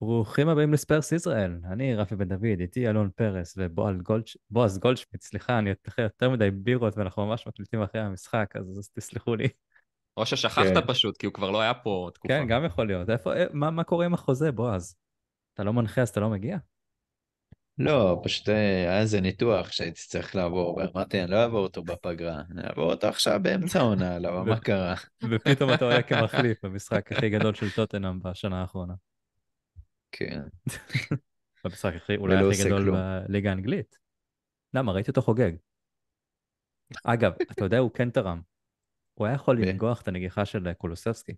ברוכים הבאים לספרס ישראל, אני רפי בן דוד, איתי אלון פרס ובועז גולדש... גולדשמיט, סליחה, אני אתחיל יותר מדי בירות ואנחנו ממש מקליטים אחרי המשחק, אז, אז תסלחו לי. או ששכחת כן. פשוט, כי הוא כבר לא היה פה תקופה. כן, גם יכול להיות. איפה, אה, מה, מה קורה עם החוזה, בועז? אתה לא מנחה אז אתה לא מגיע? לא, פשוט אה, היה איזה ניתוח שהייתי צריך לעבור, ואמרתי, אני לא אעבור אותו בפגרה, אני אעבור אותו עכשיו באמצע העונה, למה, לא, מה קרה? ופתאום אתה עולה כמחליף במשחק הכי גדול של טוטנאם בשנה האחרונה. כן. במשחק הכי, אולי הכי גדול בליגה האנגלית. למה? ראיתי אותו חוגג. אגב, אתה יודע, הוא כן תרם. הוא היה יכול לנגוח את הנגיחה של קולוסבסקי.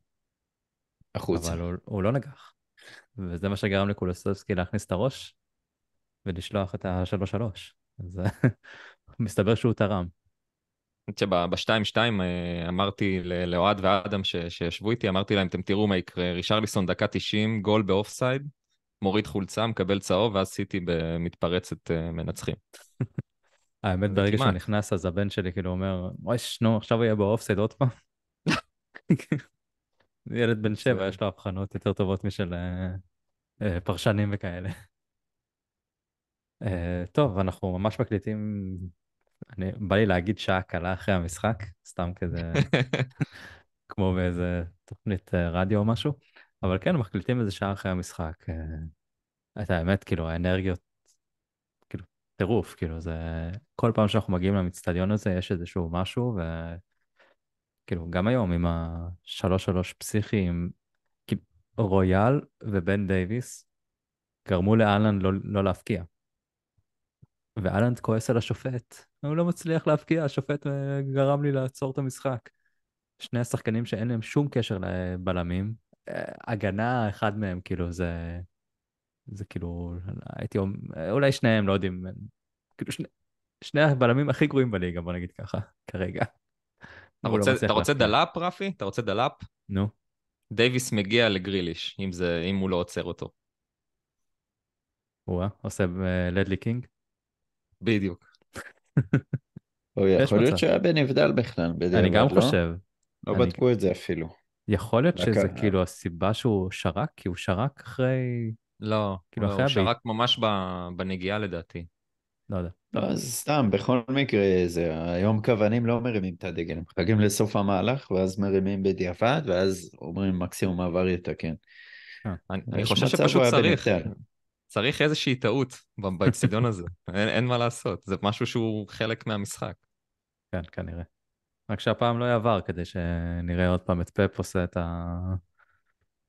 החוצה. אבל הוא, הוא לא נגח. וזה מה שגרם לקולוסבסקי להכניס את הראש ולשלוח את ה-3-3. אז מסתבר שהוא תרם. ב 2 2 אמרתי לאוהד ואדם שישבו איתי, אמרתי להם, אתם תראו מה יקרה, רישרליסון דקה 90, גול באופסייד, מוריד חולצה, מקבל צהוב, ואז סיטי מתפרצת אה, מנצחים. האמת, ברגע שהוא נכנס, אז הבן שלי כאילו אומר, אוי, נו, עכשיו יהיה באופסייד עוד פעם. ילד בן שבע, יש לו הבחנות יותר טובות משל אה, אה, פרשנים וכאלה. טוב, אנחנו ממש מקליטים, אני, בא לי להגיד שעה קלה אחרי המשחק, סתם כזה, כמו באיזה תוכנית רדיו או משהו. אבל כן, מקליטים איזה שעה אחרי המשחק. אה, את האמת, כאילו, האנרגיות, כאילו, טירוף, כאילו, זה... כל פעם שאנחנו מגיעים למצטדיון הזה, יש איזשהו משהו, וכאילו, גם היום עם השלוש-שלוש פסיכי, כאילו, רויאל ובן דייוויס, גרמו לאלנד לא, לא להפקיע. ואלנד כועס על השופט, הוא לא מצליח להפקיע, השופט אה, גרם לי לעצור את המשחק. שני השחקנים שאין להם שום קשר לבלמים, הגנה, אחד מהם, כאילו, זה... זה כאילו, הייתי אומר, אולי שניהם, לא יודעים, כאילו, שני, שני הבלמים הכי גרועים בליגה, בוא נגיד ככה, כרגע. אתה לא רוצה, לא אתה רוצה דלאפ, רפי? אתה רוצה דלאפ? נו. דייוויס מגיע לגריליש, אם, זה, אם הוא לא עוצר אותו. הוא אה? עושה אה, לדלי קינג? בדיוק. הוא יכול להיות שהיה בנבדל בכלל, בדיוק. אני גם לא? חושב. לא בדקו את זה אפילו. יכול להיות שזה כאן, כאילו הסיבה שהוא שרק, כי הוא שרק אחרי... לא, כאילו לא אחרי הוא הבית. שרק ממש בנגיעה לדעתי. לא יודע. לא, אז סתם, בכל מקרה, זה, היום כוונים לא מרימים את הדגל, הם מחכים לסוף המהלך, ואז מרימים בדיעבד, ואז אומרים מקסימום מעבר יתקן. אה. אני חושב שפשוט צריך, צריך איזושהי טעות באצטדיון הזה, אין מה לעשות, זה משהו שהוא חלק מהמשחק. כן, כנראה. רק שהפעם לא יעבר, כדי שנראה עוד פעם את פאפ עושה את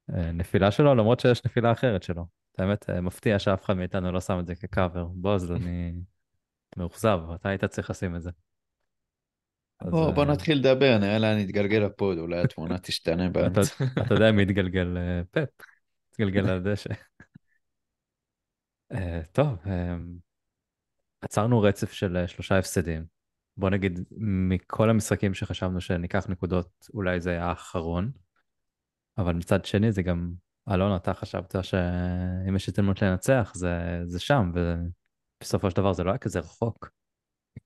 הנפילה שלו, למרות שיש נפילה אחרת שלו. האמת, מפתיע שאף אחד מאיתנו לא שם את זה כקאבר. בועז, אני מאוכזב, אתה היית צריך לשים את זה. אז... בוא, בוא אה, נתחיל לדבר, נראה לאן יתגלגל הפוד, אולי התמונה תשתנה באמצע. אתה, אתה יודע מי יתגלגל אה, פאפ, יתגלגל על הדשא. אה, טוב, עצרנו רצף של שלושה הפסדים. בוא נגיד, מכל המשחקים שחשבנו שניקח נקודות, אולי זה היה האחרון, אבל מצד שני זה גם, אלון, אתה חשבת שאם יש התלמות לנצח, זה, זה שם, ובסופו של דבר זה לא היה כזה רחוק.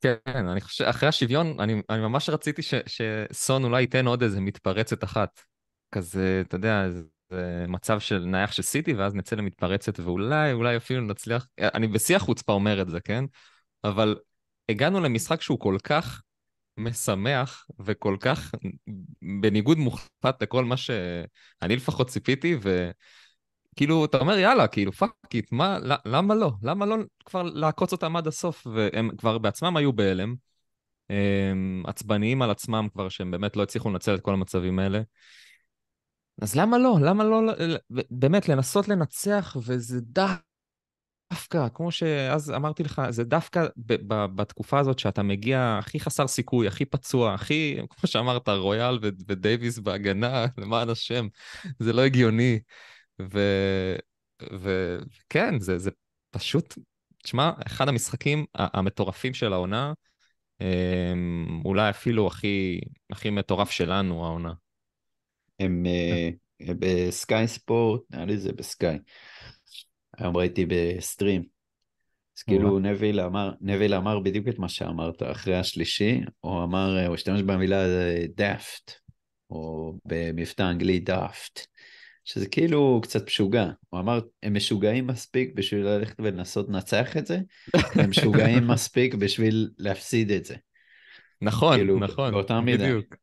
כן, אני חושב, אחרי השוויון, אני, אני ממש רציתי ש, שסון אולי ייתן עוד איזה מתפרצת אחת. כזה, אתה יודע, זה מצב של נייח של סיטי, ואז נצא למתפרצת, ואולי, אולי אפילו נצליח, אני בשיא החוצפה אומר את זה, כן? אבל הגענו למשחק שהוא כל כך משמח וכל כך בניגוד מוחלט לכל מה שאני לפחות ציפיתי, וכאילו, אתה אומר, יאללה, כאילו, פאק איט, מה, למה לא? למה לא כבר לעקוץ אותם עד הסוף? והם כבר בעצמם היו בהלם, עצבניים על עצמם כבר, שהם באמת לא הצליחו לנצל את כל המצבים האלה. אז למה לא? למה לא באמת לנסות לנצח, וזה דק דווקא, כמו שאז אמרתי לך, זה דווקא ב- ב- בתקופה הזאת שאתה מגיע הכי חסר סיכוי, הכי פצוע, הכי, כמו שאמרת, רויאל ו- ודייוויס בהגנה, למען השם, זה לא הגיוני. וכן, ו- כן, זה, זה פשוט, תשמע, אחד המשחקים המטורפים של העונה, אמ, אולי אפילו הכי, הכי מטורף שלנו העונה. הם בסקאי אה, אה, ספורט, נראה לי זה בסקאי. היום ראיתי בסטרים. אז כאילו נביל אמר, נביל אמר בדיוק את מה שאמרת אחרי השלישי, הוא אמר, הוא השתמש במילה דאפט, אה, או במבטא אנגלי דאפט, שזה כאילו קצת משוגע. הוא אמר, הם משוגעים מספיק בשביל ללכת ולנסות לנצח את זה, הם משוגעים מספיק בשביל להפסיד את זה. נכון, כאילו, נכון, באותה מידה. בדיוק.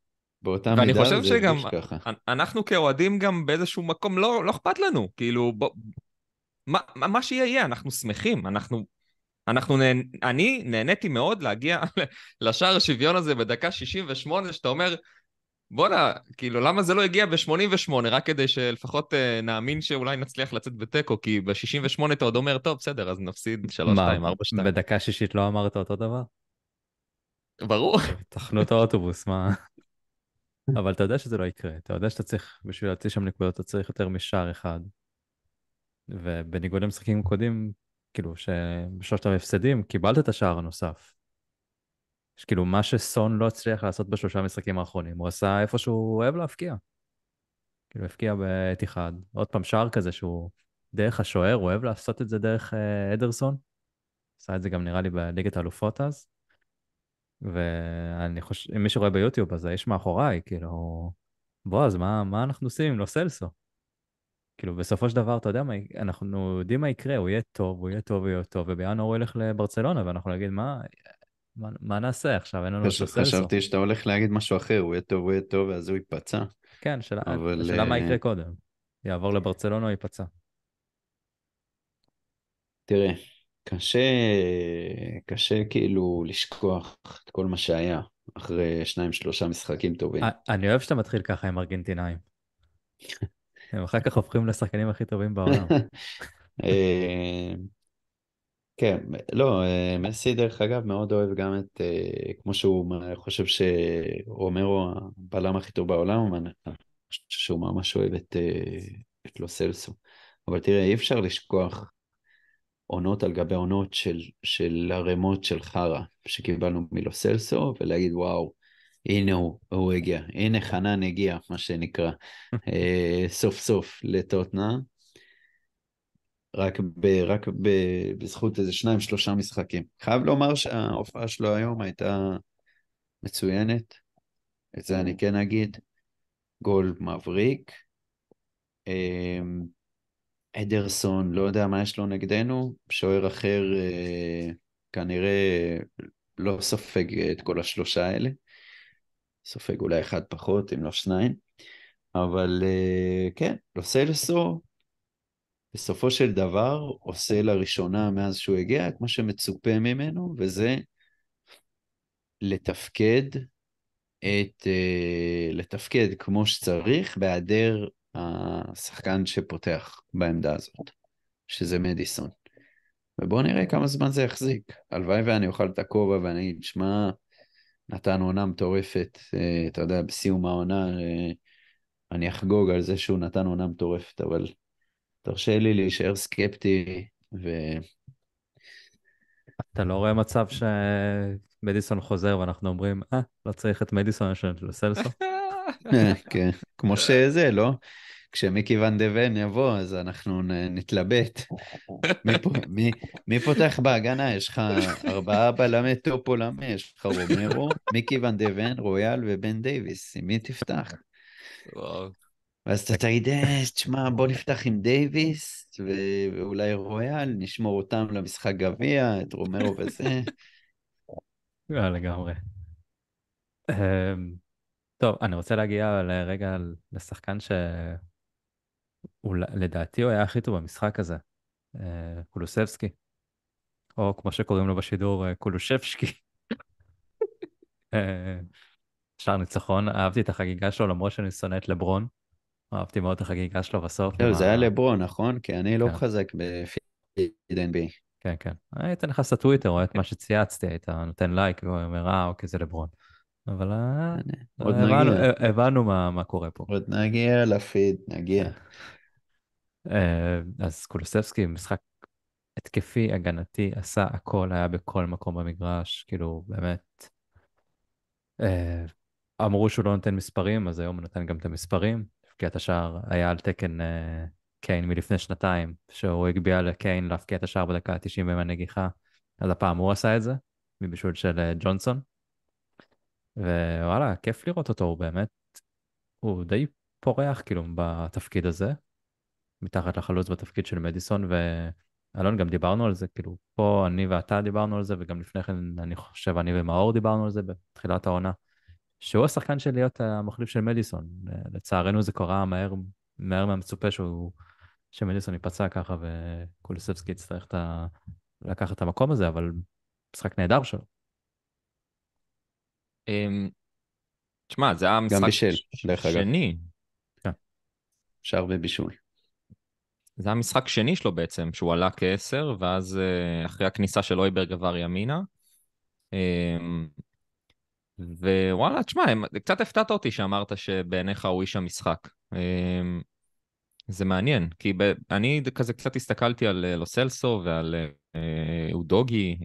באותה מידה זה מרגיש ככה. ואני חושב שגם, אנחנו כאוהדים גם באיזשהו מקום, לא, לא אכפת לנו, כאילו, בוא, מה, מה שיהיה יהיה, אנחנו שמחים, אנחנו... אנחנו נה... אני נהניתי מאוד להגיע לשער השוויון הזה בדקה 68, שאתה אומר, בואנה, כאילו, למה זה לא הגיע ב-88? רק כדי שלפחות uh, נאמין שאולי נצליח לצאת בתיקו, כי ב-68 אתה עוד אומר, טוב, בסדר, אז נפסיד 3-2, 4-2. בדקה שישית לא אמרת אותו דבר? ברור. תחנו את האוטובוס, מה? אבל אתה יודע שזה לא יקרה, אתה יודע שאתה צריך, בשביל להוציא שם נקודות, אתה צריך יותר משער אחד. ובניגוד למשחקים קודמים, כאילו שבשלושת ההפסדים קיבלת את השער הנוסף. כאילו, מה שסון לא הצליח לעשות בשלושה המשחקים האחרונים, הוא עשה איפה שהוא אוהב להפקיע. כאילו הפקיע בעת אחד. עוד פעם שער כזה שהוא דרך השוער, הוא אוהב לעשות את זה דרך אה, אדרסון. עשה את זה גם נראה לי בליגת האלופות אז. ואני חושב, אם מישהו רואה ביוטיוב אז האיש מאחוריי, כאילו, בועז, מה, מה אנחנו עושים? עם לא סלסו. כאילו, בסופו של דבר, אתה יודע מה, אנחנו יודעים מה יקרה, הוא יהיה טוב, הוא יהיה טוב, הוא יהיה טוב, ובינואר הוא ילך לברצלונה, ואנחנו נגיד, מה, מה, מה נעשה עכשיו? אין לנו מה לא לעשות. חשבתי שאתה הולך להגיד משהו אחר, הוא יהיה טוב, הוא יהיה טוב, ואז הוא ייפצע. כן, שאלה, אבל... שאלה מה אה, יקרה קודם, יעבור לברצלונה או ייפצע? תראה, קשה, קשה כאילו לשכוח את כל מה שהיה אחרי שניים, שלושה משחקים טובים. אני אוהב שאתה מתחיל ככה עם ארגנטינאים. הם אחר כך הופכים לשחקנים הכי טובים בעולם. אה, כן, לא, אה, מסי דרך אגב מאוד אוהב גם את, אה, כמו שהוא חושב שרומרו הבלם הכי טוב בעולם, שהוא ממש אוהב את, את לוסלסו. אבל תראה, אי אפשר לשכוח עונות על גבי עונות של, של ערימות של חרא שקיבלנו מלוסלסו, ולהגיד וואו, הנה הוא, הוא הגיע. הנה חנן הגיע, מה שנקרא. אה, סוף סוף לטוטנה. רק, ב, רק ב, בזכות איזה שניים, שלושה משחקים. חייב לומר שההופעה שלו היום הייתה מצוינת. את זה אני כן אגיד. גול מבריק. אה, אדרסון, לא יודע מה יש לו נגדנו, שוער אחר אה, כנראה לא סופג את כל השלושה האלה. סופג אולי אחד פחות, אם לא שניים, אבל אה, כן, לוסלסו בסופו של דבר עושה לראשונה מאז שהוא הגיע את מה שמצופה ממנו, וזה לתפקד את, אה, לתפקד כמו שצריך בהיעדר השחקן שפותח בעמדה הזאת, שזה מדיסון. ובואו נראה כמה זמן זה יחזיק. הלוואי ואני אוכל את הכובע ואני אגיד, שמע, נתן עונה מטורפת, אה, אתה יודע, בסיום העונה, אה, אני אחגוג על זה שהוא נתן עונה מטורפת, אבל תרשה לי להישאר סקפטי, ו... אתה לא רואה מצב שמדיסון חוזר ואנחנו אומרים, אה, לא צריך את מדיסון, יש לנו את סלסו. אה, כן, כמו שזה, לא? כשמיקי ואן ון יבוא, אז אנחנו נתלבט. מי, מי, מי פותח בהגנה? יש לך ארבעה בלמי טופ עולמי, יש לך רומרו, מיקי ואן ון, רויאל ובן דייוויס, עם מי תפתח? ואז אתה תגיד, אה, תשמע, בוא נפתח עם דייוויס, ואולי רויאל, נשמור אותם למשחק גביע, את רומרו וזה. לא, לגמרי. אמ, טוב, אני רוצה להגיע לרגע לשחקן ש... הוא, לדעתי הוא היה הכי טוב במשחק הזה, אה, קולוסבסקי, או כמו שקוראים לו בשידור, אה, קולושבסקי. אה, שער ניצחון, אהבתי את החגיגה שלו למרות שאני שונא את לברון. אהבתי מאוד את החגיגה שלו בסוף. זהו, זה היה לברון, נכון? כי אני לא כן. חזק בפיד NBA. כן, כן. אה, היית נכנס לטוויטר, רואה את מה שצייצתי, היית נותן לייק ואומר, אה, אוקיי, זה לברון. אבל אה, הבנו, מה, קורה פה. עוד נגיע לפיד, נגיע. כן. אה, אז קולוסבסקי, משחק התקפי, הגנתי, עשה הכל, היה בכל מקום במגרש, כאילו, באמת. אה, אמרו שהוא לא נותן מספרים, אז היום הוא נתן גם את המספרים. הבקיע את השער היה על תקן קיין מלפני שנתיים, שהוא הגביע לקיין להפקיע את השער בדקה ה-90 עם הנגיחה, אז הפעם הוא עשה את זה, מבישול של ג'ונסון. ווואלה, כיף לראות אותו, הוא באמת, הוא די פורח כאילו בתפקיד הזה, מתחת לחלוץ בתפקיד של מדיסון, ואלון, גם דיברנו על זה, כאילו, פה אני ואתה דיברנו על זה, וגם לפני כן, אני חושב, אני ומאור דיברנו על זה בתחילת העונה, שהוא השחקן של להיות המחליף של מדיסון. לצערנו זה קרה מהר, מהר מהמצופה שהוא, שמדיסון ייפצע ככה, וקולוסבסקי יצטרך את ה... לקחת את המקום הזה, אבל משחק נהדר שלו. אמ, תשמע, זה היה משחק בשל, ש... שני. אפשר כן. בבישול. זה היה משחק שני שלו בעצם, שהוא עלה כעשר, ואז אה, אחרי הכניסה של אויברג עבר ימינה. אמ, ווואלה, תשמע, קצת הפתעת אותי שאמרת שבעיניך הוא איש המשחק. אמ, זה מעניין, כי ב... אני כזה קצת הסתכלתי על אה, לוסלסו ועל אה, אודוגי,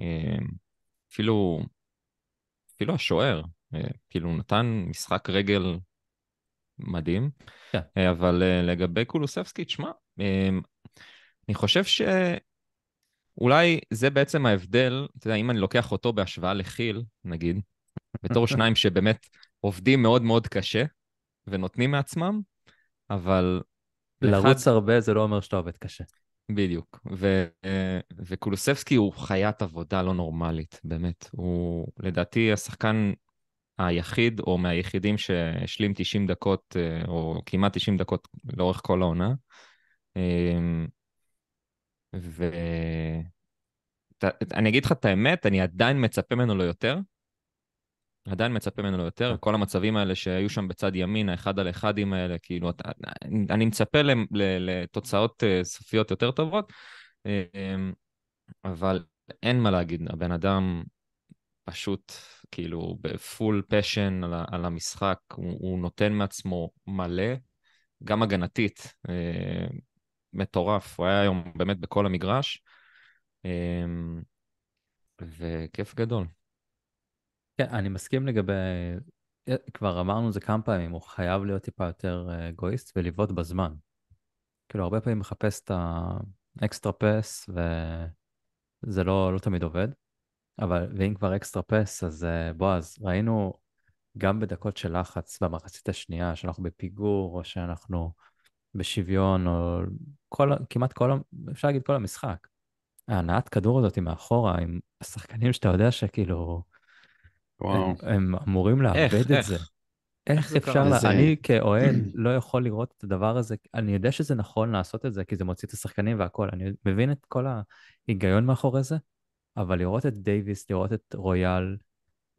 אפילו אפילו לא, השוער, אה, כאילו נתן משחק רגל מדהים. Yeah. כן. אה, אבל אה, לגבי קולוסבסקי, תשמע, אני חושב שאולי זה בעצם ההבדל, אתה יודע, אם אני לוקח אותו בהשוואה לכיל, נגיד, בתור שניים שבאמת עובדים מאוד מאוד קשה ונותנים מעצמם, אבל... לרוץ אחד... הרבה זה לא אומר שאתה עובד קשה. בדיוק. ו, אה, וקולוסבסקי הוא חיית עבודה לא נורמלית, באמת. הוא לדעתי השחקן היחיד או מהיחידים שהשלים 90 דקות, אה, או כמעט 90 דקות לאורך כל העונה. אמ, ואני אגיד לך את האמת, אני עדיין מצפה ממנו ליותר, עדיין מצפה ממנו יותר, כן. כל המצבים האלה שהיו שם בצד ימין, האחד על אחדים האלה, כאילו, אני מצפה לתוצאות אה, סופיות יותר טובות, אמ, אבל אין מה להגיד, הבן אדם פשוט, כאילו, בפול פשן על, המשחק, הוא נותן מעצמו מלא, גם הגנתית, אה, מטורף, הוא היה היום באמת בכל המגרש, אמ, וכיף גדול. כן, אני מסכים לגבי, אה, כבר אמרנו את זה כמה פעמים, הוא חייב להיות טיפה יותר אגואיסט אה, ולבעוט בזמן. כאילו, הרבה פעמים מחפש את האקסטרה פס, וזה לא, לא תמיד עובד. אבל, ואם כבר אקסטרה פס, אז אה, בועז, ראינו גם בדקות של לחץ במחצית השנייה, שאנחנו בפיגור, או שאנחנו בשוויון, או כל, כמעט כל, אפשר להגיד כל המשחק. ההנעת כדור הזאת מאחורה, עם השחקנים שאתה יודע שכאילו, הם, אמורים לאבד את זה. איך אפשר, אני כאוהד לא יכול לראות את הדבר הזה, אני יודע שזה נכון לעשות את זה, כי זה מוציא את השחקנים והכול, אני מבין את כל ההיגיון מאחורי זה, אבל לראות את דייוויס, לראות את רויאל,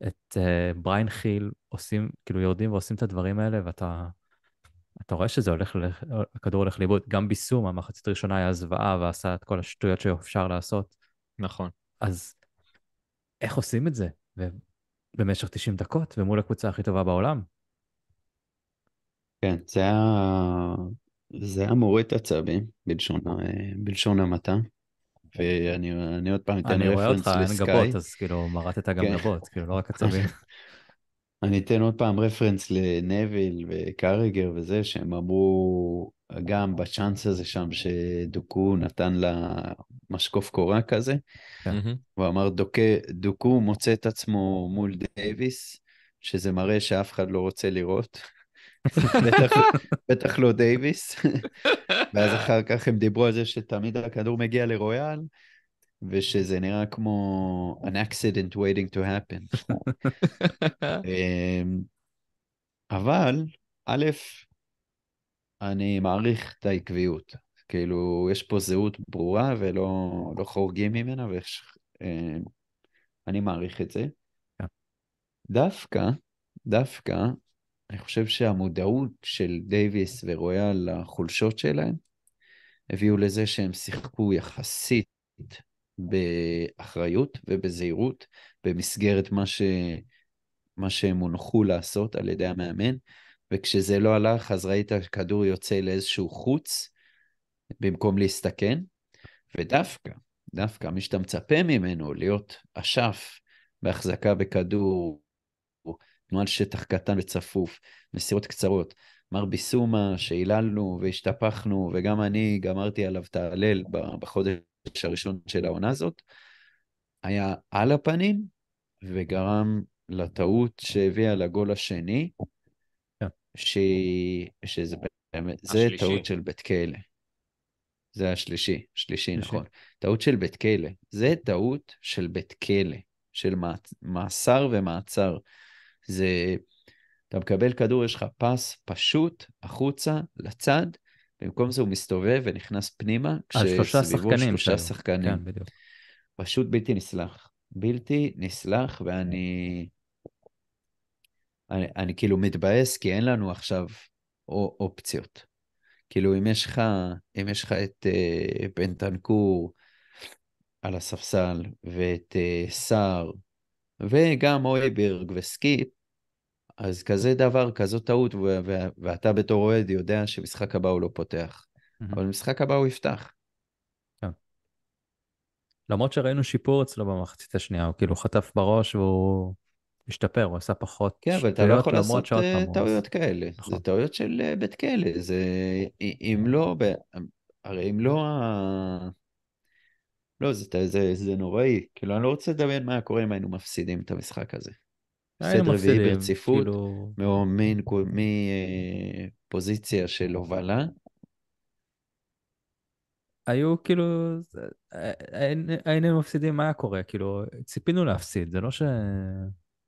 את אה, בריין חיל, עושים, כאילו יורדים ועושים את הדברים האלה, ואתה אתה רואה שזה הולך, הכדור הולך לאיבוד. גם ביסום, המחצית הראשונה היה זוועה, ועשה את כל השטויות שאפשר לעשות. נכון. אז איך עושים את זה? במשך 90 דקות ומול הקבוצה הכי טובה בעולם. כן, זה היה, זה היה מוריד את עצבים, בלשון, בלשון המעטה. ואני עוד פעם אתן רפרנס לסקאי. אני רואה אותך, אין גבות, אז כאילו מרדת גם כן. גבות, כאילו לא רק עצבים. אני אתן עוד פעם רפרנס לנביל וקריגר וזה, שהם אמרו גם בצ'אנס הזה שם שדוקו נתן לה משקוף קורה כזה, כן. הוא אמר דוקה, דוקו מוצא את עצמו מול דייוויס, שזה מראה שאף אחד לא רוצה לראות. בטח, לא, בטח לא דייוויס. ואז אחר כך הם דיברו על זה שתמיד הכדור מגיע לרויאל, ושזה נראה כמו an accident waiting to happen. אמ, אבל, א', אני מעריך את העקביות. כאילו, יש פה זהות ברורה ולא לא חורגים ממנה, ואני אמ, מעריך את זה. Yeah. כן. דווקא, דווקא, אני חושב שהמודעות של דייוויס ורויאל לחולשות שלהם, הביאו לזה שהם שיחקו יחסית באחריות ובזהירות, במסגרת מה, ש... מה שהם הונחו לעשות על ידי המאמן, וכשזה לא הלך, אז ראית כדור יוצא לאיזשהו חוץ, במקום להסתכן, ודווקא, דווקא מי שאתה מצפה ממנו להיות אשף בהחזקה בכדור, תנועת שטח קטן וצפוף, מסירות קצרות, מר ביסומה, שהיללנו והשתפכנו, וגם אני גמרתי עליו את ההלל בחודש הראשון של העונה הזאת, היה על הפנים וגרם לטעות שהביאה לגול השני, כן. ש... שזה באמת, זה טעות של בית כלא. זה השלישי, שלישי, נכון. טעות של בית כלא. זה טעות של בית כלא, של מאסר ומעצר. זה, אתה מקבל כדור, יש לך פס פשוט החוצה, לצד, במקום זה הוא מסתובב ונכנס פנימה, כשסביבו שלושה שחקנים. כן, בדיוק. פשוט בלתי נסלח. בלתי נסלח, ואני... אני, אני כאילו מתבאס כי אין לנו עכשיו אופציות. כאילו, אם יש לך, אם יש לך את אה, בן בנטנקור על הספסל, ואת אה, סער, וגם אויברג וסקיפ, אז כזה דבר, כזו טעות, ואתה בתור אוהד יודע שמשחק הבא הוא לא פותח. אבל משחק הבא הוא יפתח. כן. למרות שראינו שיפור אצלו במחצית השנייה, הוא כאילו חטף בראש והוא השתפר, הוא עשה פחות כן, אבל אתה לא יכול לעשות אה, טעויות כאלה. נכון. זה טעויות של אה, בית כלא, זה... אה, אם לא... הרי אם לא ה... לא, זה, זה, זה נוראי. כאילו, אני לא רוצה לדמיין מה קורה אם היינו מפסידים את המשחק הזה. אה, סדר רביעי ברציפות, כאילו... מפוזיציה של הובלה. היו כאילו, היינו מפסידים, מה היה קורה? כאילו, ציפינו להפסיד, זה לא ש...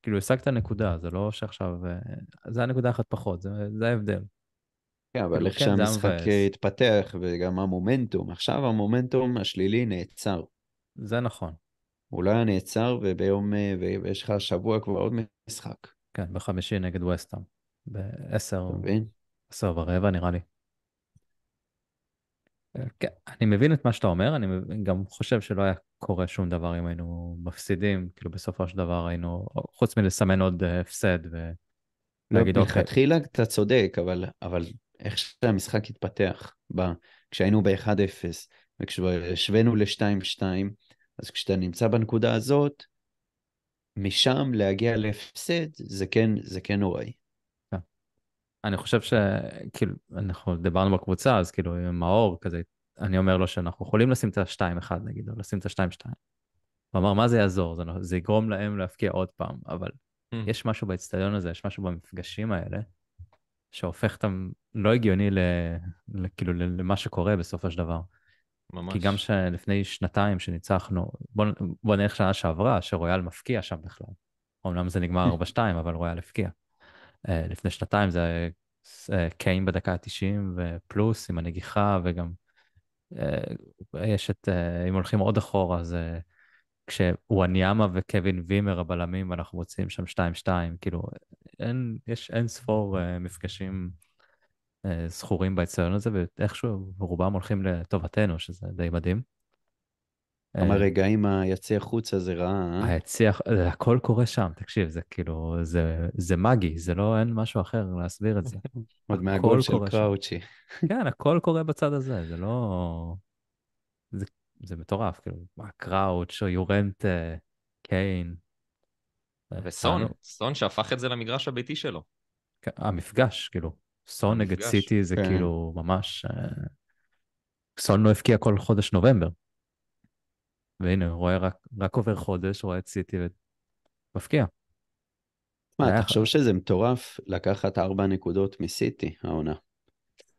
כאילו, השגת נקודה, זה לא שעכשיו... אה, זה היה נקודה אחת פחות, זה, זה ההבדל. כן, אבל כאילו, איך כן, שהמשחק התפתח, וגם המומנטום, עכשיו המומנטום השלילי נעצר. זה נכון. הוא לא היה נעצר, וביום, אה, ויש לך שבוע כבר עוד משחק. כן, בחמישי נגד וסטאם. בעשר, עשר ורבע נראה לי. אה, כן, אני מבין את מה שאתה אומר, אני גם חושב שלא היה קורה שום דבר אם היינו מפסידים, כאילו בסופו של דבר היינו, חוץ מלסמן עוד אה, הפסד ולהגיד לא, אוקיי. לא, מלכתחילה אתה צודק, אבל, אבל איך שהמשחק התפתח, ב, כשהיינו ב-1-0, וכשהשווינו ל-2-2, אז כשאתה נמצא בנקודה הזאת, משם להגיע להפסד זה כן, זה כן נוראי. כן. אני חושב שכאילו, אנחנו דיברנו בקבוצה, אז כאילו עם מאור כזה, אני אומר לו שאנחנו יכולים לשים את ה-2-1 נגיד, או לשים את ה-2-2. הוא אמר, מה זה יעזור? זה, זה יגרום להם להפקיע עוד פעם, אבל mm. יש משהו באצטדיון הזה, יש משהו במפגשים האלה, שהופך אותם לא הגיוני ל, ל, כאילו, למה שקורה בסופו של דבר. ממש. כי גם שלפני שנתיים שניצחנו, בוא, בוא נלך שנה שעברה, שרויאל מפקיע שם בכלל. אמנם זה נגמר 4-2, אבל רויאל הפקיע. Uh, לפני שנתיים זה uh, קיין בדקה ה-90 ופלוס עם הנגיחה, וגם uh, יש את, uh, אם הולכים עוד אחורה, זה כשוואניאמה וקווין וימר הבלמים, ואנחנו מוצאים שם 2-2, כאילו, אין, יש אין ספור uh, מפגשים אה, זכורים באצטדיון הזה, ואיכשהו רובם הולכים לטובתנו, שזה די מדהים. כמה אה, רגעים היציע חוצה זה רע, אה? היציע, הכל קורה שם, תקשיב, זה כאילו, זה, זה מגי, זה לא, אין משהו אחר להסביר את זה. עוד מהגול של קראוצ'י. כן, הכל קורה בצד הזה, זה לא... זה, זה מטורף, כאילו, מה, קראוצ' או יורנט, קיין. וסון, אה, סון שהפך את זה למגרש הביתי שלו. כן, המפגש, כאילו, סון נגד סיטי זה כן. כאילו ממש... אה, סון לא הבקיע כל חודש נובמבר. והנה, הוא רואה רק, רק עובר חודש, רואה את סיטי ומפקיע. מה, אתה חושב שזה מטורף לקחת ארבע נקודות מסיטי, העונה.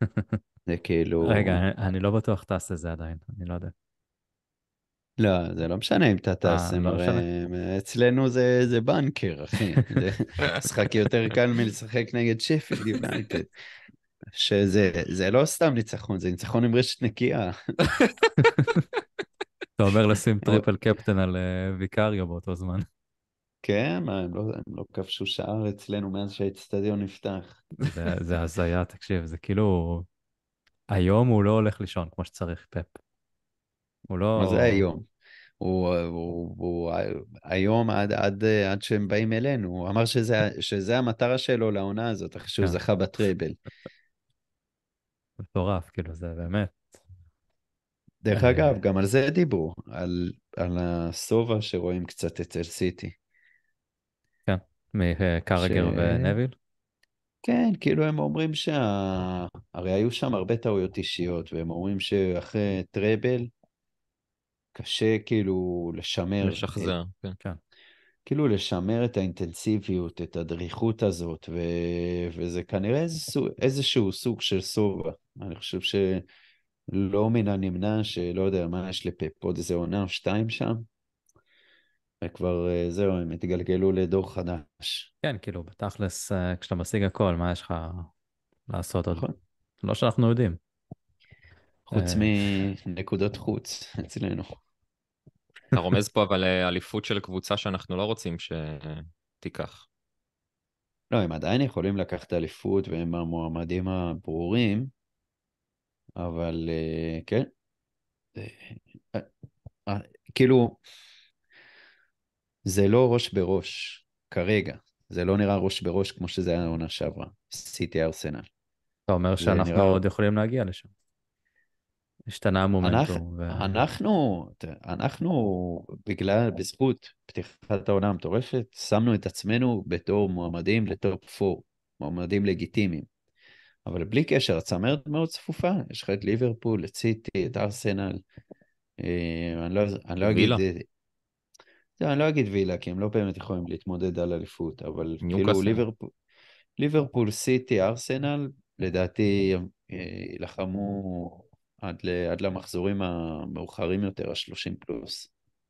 זה כאילו... רגע, אני לא בטוח טס לזה עדיין, אני לא יודע. לא, זה לא משנה אם אתה טס, אה, לא אצלנו זה, בנקר, אחי. זה משחק יותר קל מלשחק נגד שפל יונייטד. שזה לא סתם ניצחון, זה ניצחון עם רשת נקייה. אתה אומר לשים טריפל קפטן על אה, ויקריו באותו זמן. כן, מה, הם לא, הם לא כבשו שער אצלנו מאז שהאצטדיון נפתח. זה, זה הזיה, תקשיב, זה כאילו... היום הוא לא הולך לישון כמו שצריך, פפ. הוא לא... מה זה היום? הוא, הוא, הוא, הוא היום עד, עד, עד שהם באים אלינו, הוא אמר שזה, שזה המטרה שלו לעונה הזאת, אחרי שהוא כן. זכה בטראבל. מטורף, כאילו, זה באמת. דרך אה, אגב, גם על זה דיברו, על, על השובע שרואים קצת אצל סיטי. כן, מקרגר ש... ונביל? כן, כאילו הם אומרים שה... הרי היו שם הרבה טעויות אישיות, והם אומרים שאחרי טראבל, קשה כאילו לשמר. לשחזר, את, אה, כן. כן. כאילו לשמר את האינטנסיביות, את הדריכות הזאת, ו, וזה כנראה איזשהו, איזשהו סוג של סובה. אני חושב שלא מן הנמנע שלא יודע מה יש לפאפ, עוד איזה עונה או שתיים שם. וכבר אה, זהו, הם התגלגלו לדור חדש. כן, כאילו, בתכלס, אה, כשאתה משיג הכל, מה יש לך לעשות עוד? נכון. לא שאנחנו יודעים. חוץ מנקודות חוץ אצלנו. אתה רומז פה אבל אה, אליפות של קבוצה שאנחנו לא רוצים שתיקח. לא, הם עדיין יכולים לקחת אליפות והם המועמדים הברורים, אבל אה, כן. אה, כאילו, זה לא ראש בראש כרגע. זה לא נראה ראש בראש כמו שזה היה העונה שעברה, סיטי ארסנל. אתה אומר שאנחנו נראה... עוד יכולים להגיע לשם. השתנה המומנטום. אנחנו, ו... אנחנו, אנחנו בגלל, בזכות פתיחת העונה המטורפת, שמנו את עצמנו בתור מועמדים לטופ 4, מועמדים לגיטימיים. אבל בלי קשר, הצמרת מאוד צפופה, יש לך את ליברפול, את סיטי, את ארסנל. אה, אני לא, אני לא אגיד... לא, אני לא אגיד וילה, כי הם לא באמת יכולים להתמודד על אליפות, אבל כאילו קסם. ליברפול, ליברפול, סיטי, ארסנל, לדעתי יילחמו אה, עד, ל, עד למחזורים המאוחרים יותר, השלושים פלוס,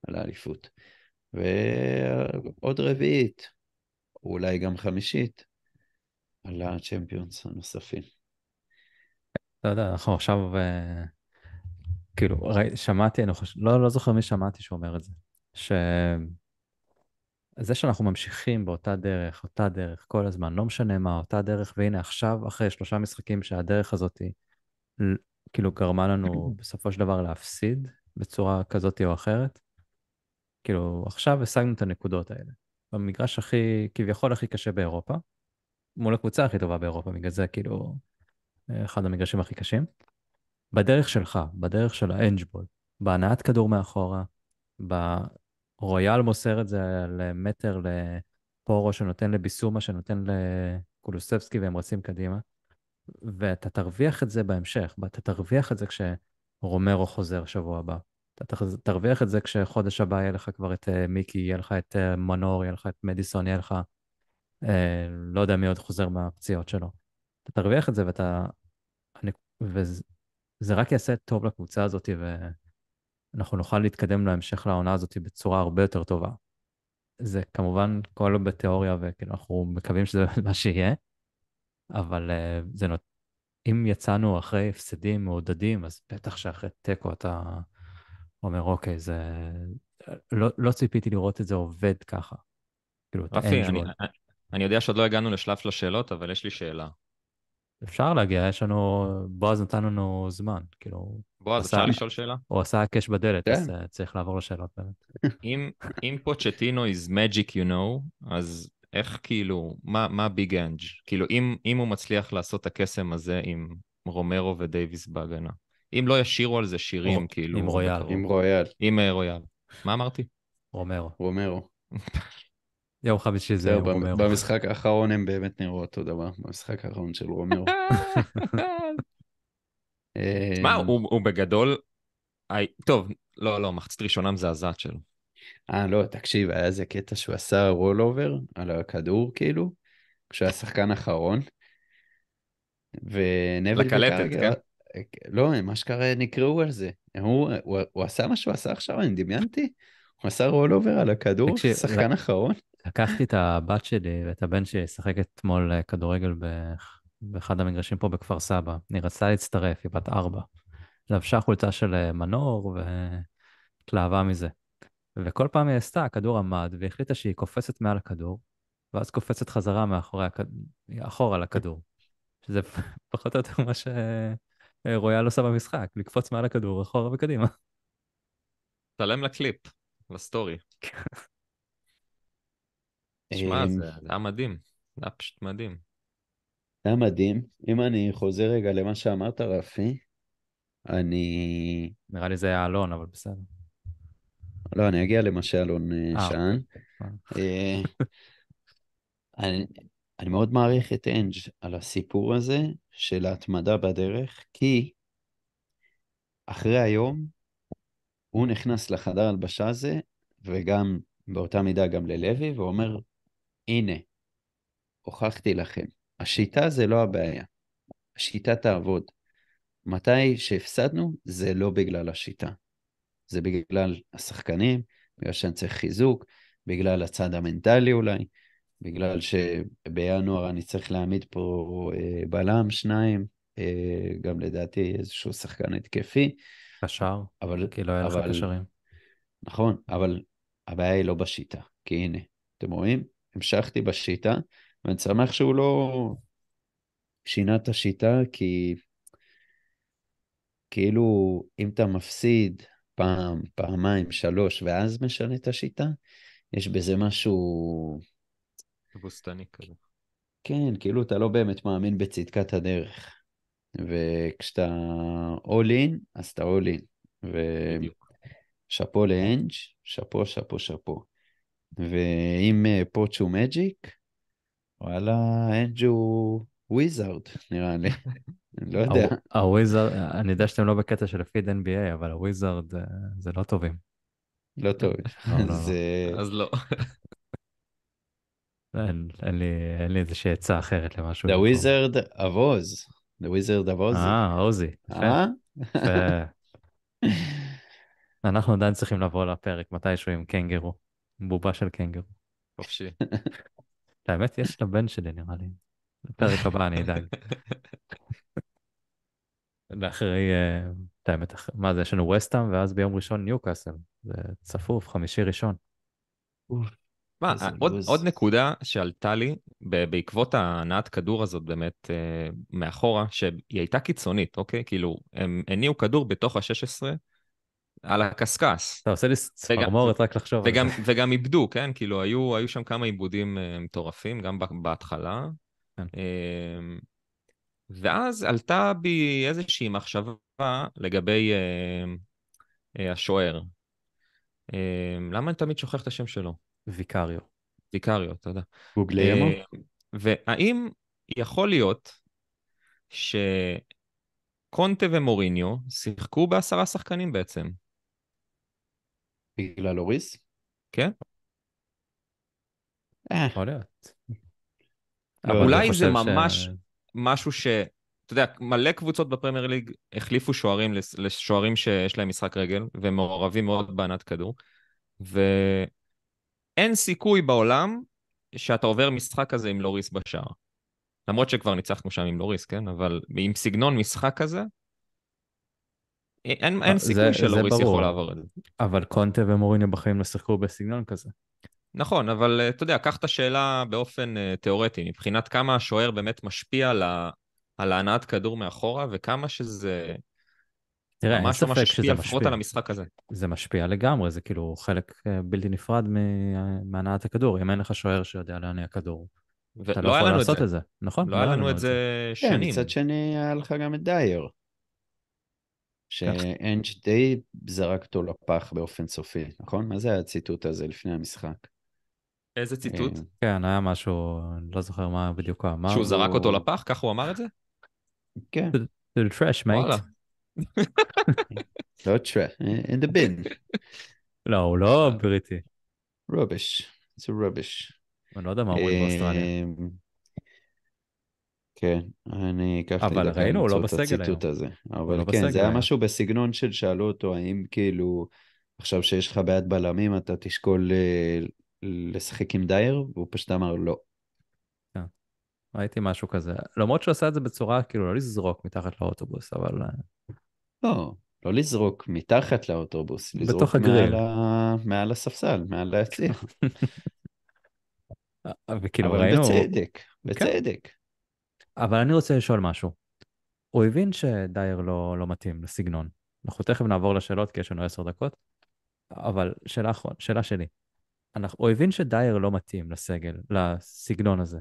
על האליפות. ועוד רביעית, או אולי גם חמישית, על הצ'מפיונס הנוספים. לא יודע, אנחנו עכשיו, אה, כאילו, ראי, שמעתי, אני חושב, לא, לא זוכר מי שמעתי שאומר את זה, ש... זה שאנחנו ממשיכים באותה דרך, אותה דרך, כל הזמן, לא משנה מה, אותה דרך, והנה עכשיו, אחרי שלושה משחקים שהדרך הזאת כאילו גרמה לנו כן. בסופו של דבר להפסיד בצורה כזאת או אחרת. כאילו, עכשיו השגנו את הנקודות האלה. במגרש הכי, כביכול הכי קשה באירופה, מול הקבוצה הכי טובה באירופה, בגלל זה כאילו אה, אחד המגרשים הכי קשים. בדרך שלך, בדרך של האנג'בול, בהנעת כדור מאחורה, ברויאל מוסר את זה למטר אה, לפורו שנותן לביסומה, שנותן לקולוסבסקי והם רצים קדימה. ואתה תרוויח את זה בהמשך, ואתה תרוויח את זה כשרומרו חוזר שבוע הבא. אתה תרוויח את זה כשחודש הבא יהיה לך כבר את אה, מיקי, יהיה לך את אה, מנור, יהיה לך את מדיסון, יהיה לך, אה, לא יודע מי עוד חוזר מהפציעות שלו. אתה תרוויח את זה ואתה... אני, וזה רק יעשה טוב לקבוצה הזאת, ואנחנו נוכל להתקדם להמשך לעונה הזאת בצורה הרבה יותר טובה. זה כמובן כל בתיאוריה, וכאילו אנחנו מקווים שזה מה שיהיה, אבל אה, זה נות... אם יצאנו אחרי הפסדים מעודדים, אז בטח שאחרי תיקו אתה אומר, אוקיי, זה... לא, לא ציפיתי לראות את זה עובד ככה. כאילו, רפי, אני, אני, אני יודע שעוד לא הגענו לשלב של השאלות, אבל יש לי שאלה. אפשר להגיע, יש לנו, בועז נתן לנו זמן, כאילו... בועז, עשה... אפשר לשאול שאלה? הוא עשה הקש בדלת, כן. אז אה, צריך לעבור לשאלות באמת. אם, אם פוצ'טינו is magic you know, אז איך כאילו, מה, מה ביג אנג'? כאילו, אם, אם הוא מצליח לעשות את הקסם הזה עם רומרו ודייוויס בהגנה, אם לא ישירו על זה שירים, ר... כאילו... עם רויאל. עם רויאל. אה, עם רויאל. מה אמרתי? רומרו. רומרו. יום חמישי זה יום רומרו. במשחק האחרון הם באמת נראו אותו דבר, במשחק האחרון של רומרו. מה, אה, הוא בגדול... טוב, לא, לא, מחצית ראשונה מזעזעת שלו. אה, לא, תקשיב, היה איזה קטע שהוא עשה רול אובר על הכדור, כאילו, כשהוא היה שחקן אחרון. ונבל... לקלטת, כן? לא, הם אשכרה נקראו על זה. הוא, הוא, הוא עשה מה שהוא עשה עכשיו, אני דמיינתי? הוא עשה רול אובר על הכדור, תקשיב, שחקן לק... אחרון. לקחתי את הבת שלי ואת הבן שלי לשחק אתמול אה, כדורגל ב... באחד המגרשים פה בכפר סבא. אני רצתה להצטרף, היא בת ארבע. לבשה חולצה של אה, מנור והתלהבה מזה. וכל פעם היא עשתה, הכדור עמד, והחליטה שהיא קופצת מעל הכדור, ואז קופצת חזרה מאחורי הכד... אחורה לכדור. שזה פחות או יותר מה שרויאל עושה במשחק, לקפוץ מעל הכדור אחורה וקדימה. תלם לקליפ, לסטורי. שמע, אמ, זה היה מדהים. זה היה פשוט מדהים. היה מדהים. אם אני חוזר רגע למה שאמרת, רפי, אני... נראה לי זה היה אלון, אבל בסדר. לא, אני אגיע למה שאלון שען. אני מאוד מעריך את אנג' על הסיפור הזה של ההתמדה בדרך, כי אחרי היום הוא נכנס לחדר הלבשה הזה, וגם באותה מידה גם ללוי, ואומר, הנה, הוכחתי לכם, השיטה זה לא הבעיה, השיטה תעבוד. מתי שהפסדנו, זה לא בגלל השיטה, זה בגלל השחקנים, בגלל שאני צריך חיזוק, בגלל הצד המנטלי אולי, בגלל שבינואר אני צריך להעמיד פה אה, בלם שניים, אה, גם לדעתי איזשהו שחקן התקפי. קשר, אבל, כי לא היה אבל, לך קשרים. נכון, אבל הבעיה היא לא בשיטה, כי הנה, אתם רואים? המשכתי בשיטה, ואני שמח שהוא לא שינה את השיטה, כי כאילו, אם אתה מפסיד פעם, פעמיים, שלוש, ואז משנה את השיטה, יש בזה משהו... תבוסתני כזה. כן, כאילו אתה לא באמת מאמין בצדקת הדרך. וכשאתה all in, אז אתה all in. ושאפו לאנג', שאפו, שאפו, שאפו. ועם אה, פוצ'ו מג'יק, וואלה, אנג' הוא וויזארד, נראה לי. אני לא יודע. הוויזארד, אני יודע שאתם לא בקטע של הפיד NBA, אבל הוויזארד זה לא טובים. לא טובים. לא, לא, לא. אז לא. אין לי איזושהי עצה אחרת למשהו. The Wizard of Oz. The Wizard of Oz. אה, עוזי. אה? אנחנו עדיין צריכים לבוא לפרק מתישהו עם קנגרו. בובה של קנגרו. חופשי. האמת, יש לבן שלי נראה לי. בפרק הבא אני אדאג. ואחרי, אה, את האמת, מה זה, יש לנו וסטאם, ואז ביום ראשון ניוקאסל. זה צפוף, חמישי ראשון. מה, עוד, עוד נקודה שעלתה לי בעקבות הנעת כדור הזאת באמת אה, מאחורה, שהיא הייתה קיצונית, אוקיי? כאילו, הם הניעו כדור בתוך ה-16 על הקשקש. אתה עושה לי צמרמורת רק לחשוב וגם, על זה. וגם איבדו, כן? כאילו, היו, היו שם כמה עיבודים אה, מטורפים, גם בהתחלה. כן. ואז עלתה בי איזושהי מחשבה לגבי אה, אה, השוער. אה, למה אני תמיד שוכח את השם שלו? ויקריו. ויקריו, תודה. גוגליימו. אה, והאם יכול להיות שקונטה ומוריניו שיחקו בעשרה שחקנים בעצם? בגלל אוריס? כן. אה. יכול להיות. אולי לא, זה ממש... ש... משהו ש... אתה יודע, מלא קבוצות בפרמייר ליג החליפו שוערים לשוערים שיש להם משחק רגל, והם מעורבים מאוד בענת כדור, ואין סיכוי בעולם שאתה עובר משחק כזה עם לוריס בשער. למרות שכבר ניצחנו שם עם לוריס, כן? אבל עם סגנון משחק כזה, אין, אין אה, סיכוי שלוריס יכול לעבור את זה. אבל קונטה ומוריניו בחיים לא שיחקו בסגנון כזה. נכון, אבל אה, אתה יודע, קח את השאלה באופן אה, תיאורטי, מבחינת כמה השוער באמת משפיע על, ה... ההנעת כדור מאחורה, וכמה שזה... תראה, אין לא ספק שזה משפיע. לפחות על המשחק הזה. זה משפיע לגמרי, זה כאילו חלק אה, בלתי נפרד מהנעת הכדור. אם אין לך שוער שיודע להניע כדור, אתה לא, לא יכול לעשות את זה. נכון? לא, לא היה לנו את זה כן, שנים. כן, מצד שני היה לך גם את דייר. כן. שאנג' די זרק אותו לפח באופן סופי, נכון? מה זה הציטוט הזה לפני המשחק? איזה אה, ציטוט? כן, היה משהו, אני לא זוכר מה בדיוק הוא אמר. שהוא זרק אותו לפח? ככה הוא אמר את זה? כן. זה כן. trash, mate. לא אה, טראש, in the bin. לא, הוא לא בריטי. רוביש, זה רוביש. אני לא יודע מה אומרים באוסטרליה. אה, כן, אני אקח את אבל ראינו, הוא לא בסגל היום. הזה. אבל לא כן, זה היה משהו בסגנון של שאלו אותו, האם כאילו, עכשיו שיש לך בעיית בלמים, אתה תשקול לשחק עם דייר, והוא פשוט אמר לא. כן, ראיתי משהו כזה. למרות שהוא עשה את זה בצורה, כאילו, לא לזרוק מתחת לאוטובוס, אבל... אה, לא, לא לזרוק מתחת לאוטובוס, לזרוק מעל, ה... מעל הספסל, מעל היציע. וכאילו אה, אבל ראינו... בצדק, בצדק. כן. אבל אני רוצה לשאול משהו. הוא הבין שדייר לא, לא מתאים לסגנון. אנחנו תכף נעבור לשאלות, כי יש לנו עשר דקות. אבל שאלה, שאלה שלי, אנחנו, הוא הבין שדייר לא מתאים לסגל, לסגנון הזה.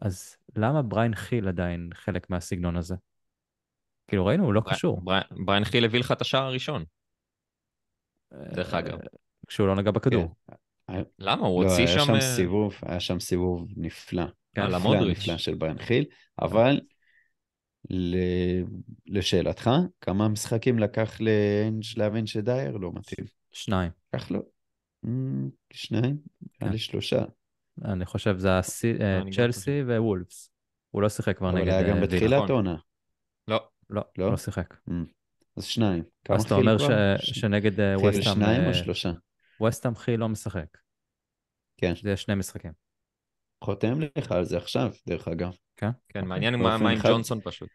אז למה בריין חיל עדיין חלק מהסגנון הזה? כאילו ראינו, הוא לא בר... קשור. בר... בריין חיל הביא לך את השער הראשון. אה, דרך אגב. כשהוא לא נגע בכדור. כן. אה, למה? הוא לא, הוציא שם... היה שם אה, סיבוב, היה שם סיבוב נפלא. על כן. המודריץ'. נפלא של בריין חיל, אבל לשאלתך, כמה משחקים לקח לאנג' להבין שדייר לא מתאים? שניים. לקח לו, אה, שניים? נראה כן. לי שלושה. אני חושב זה אה, לא צ'לסי ווולפס. הוא לא שיחק כבר נגד... אבל היה אה, גם בתחילת נכון. עונה. לא. לא. לא, לא שיחק. אז שניים. אז אתה אומר שנגד ווסטאם... שניים או שלושה? ווסטאם חי לא משחק. כן. זה שני משחקים. חותם לך על זה עכשיו, דרך אגב. כן? כן, אוקיי. מעניין מה עם ג'ונסון פשוט.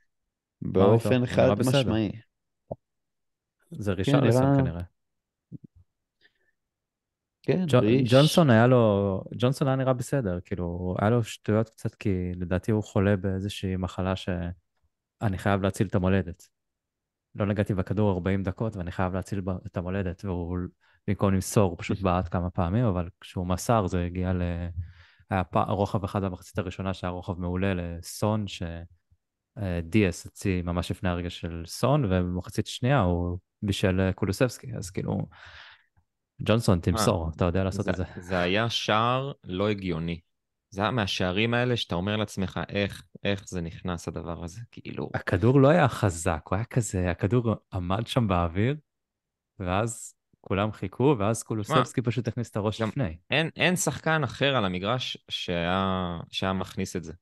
באופן חד משמעי. זה כן, רישרלסון כנראה. כן, ג'ונסון היה לו, ג'ונסון היה נראה בסדר, כאילו, היה לו שטויות קצת, כי לדעתי הוא חולה באיזושהי מחלה שאני חייב להציל את המולדת. לא נגעתי בכדור 40 דקות ואני חייב להציל את המולדת, והוא במקום למסור הוא פשוט בעט כמה פעמים, אבל כשהוא מסר זה הגיע ל... היה פ... רוחב אחד במחצית הראשונה שהיה רוחב מעולה לסון, שדיאס אה, הוציא ממש לפני הרגע של סון, ובמחצית שנייה הוא בישל אה, קולוסבסקי, אז כאילו... ג'ונסון, אה, תמסור, אתה יודע לעשות את זה. זה היה שער לא הגיוני. זה היה מהשערים האלה שאתה אומר לעצמך, איך, איך זה נכנס הדבר הזה, כאילו... הכדור לא היה חזק, הוא היה כזה, הכדור עמד שם באוויר, ואז כולם חיכו, ואז קולוסבסקי פשוט הכניס את הראש לפני. אין, אין שחקן אחר על המגרש שהיה, שהיה מכניס את זה.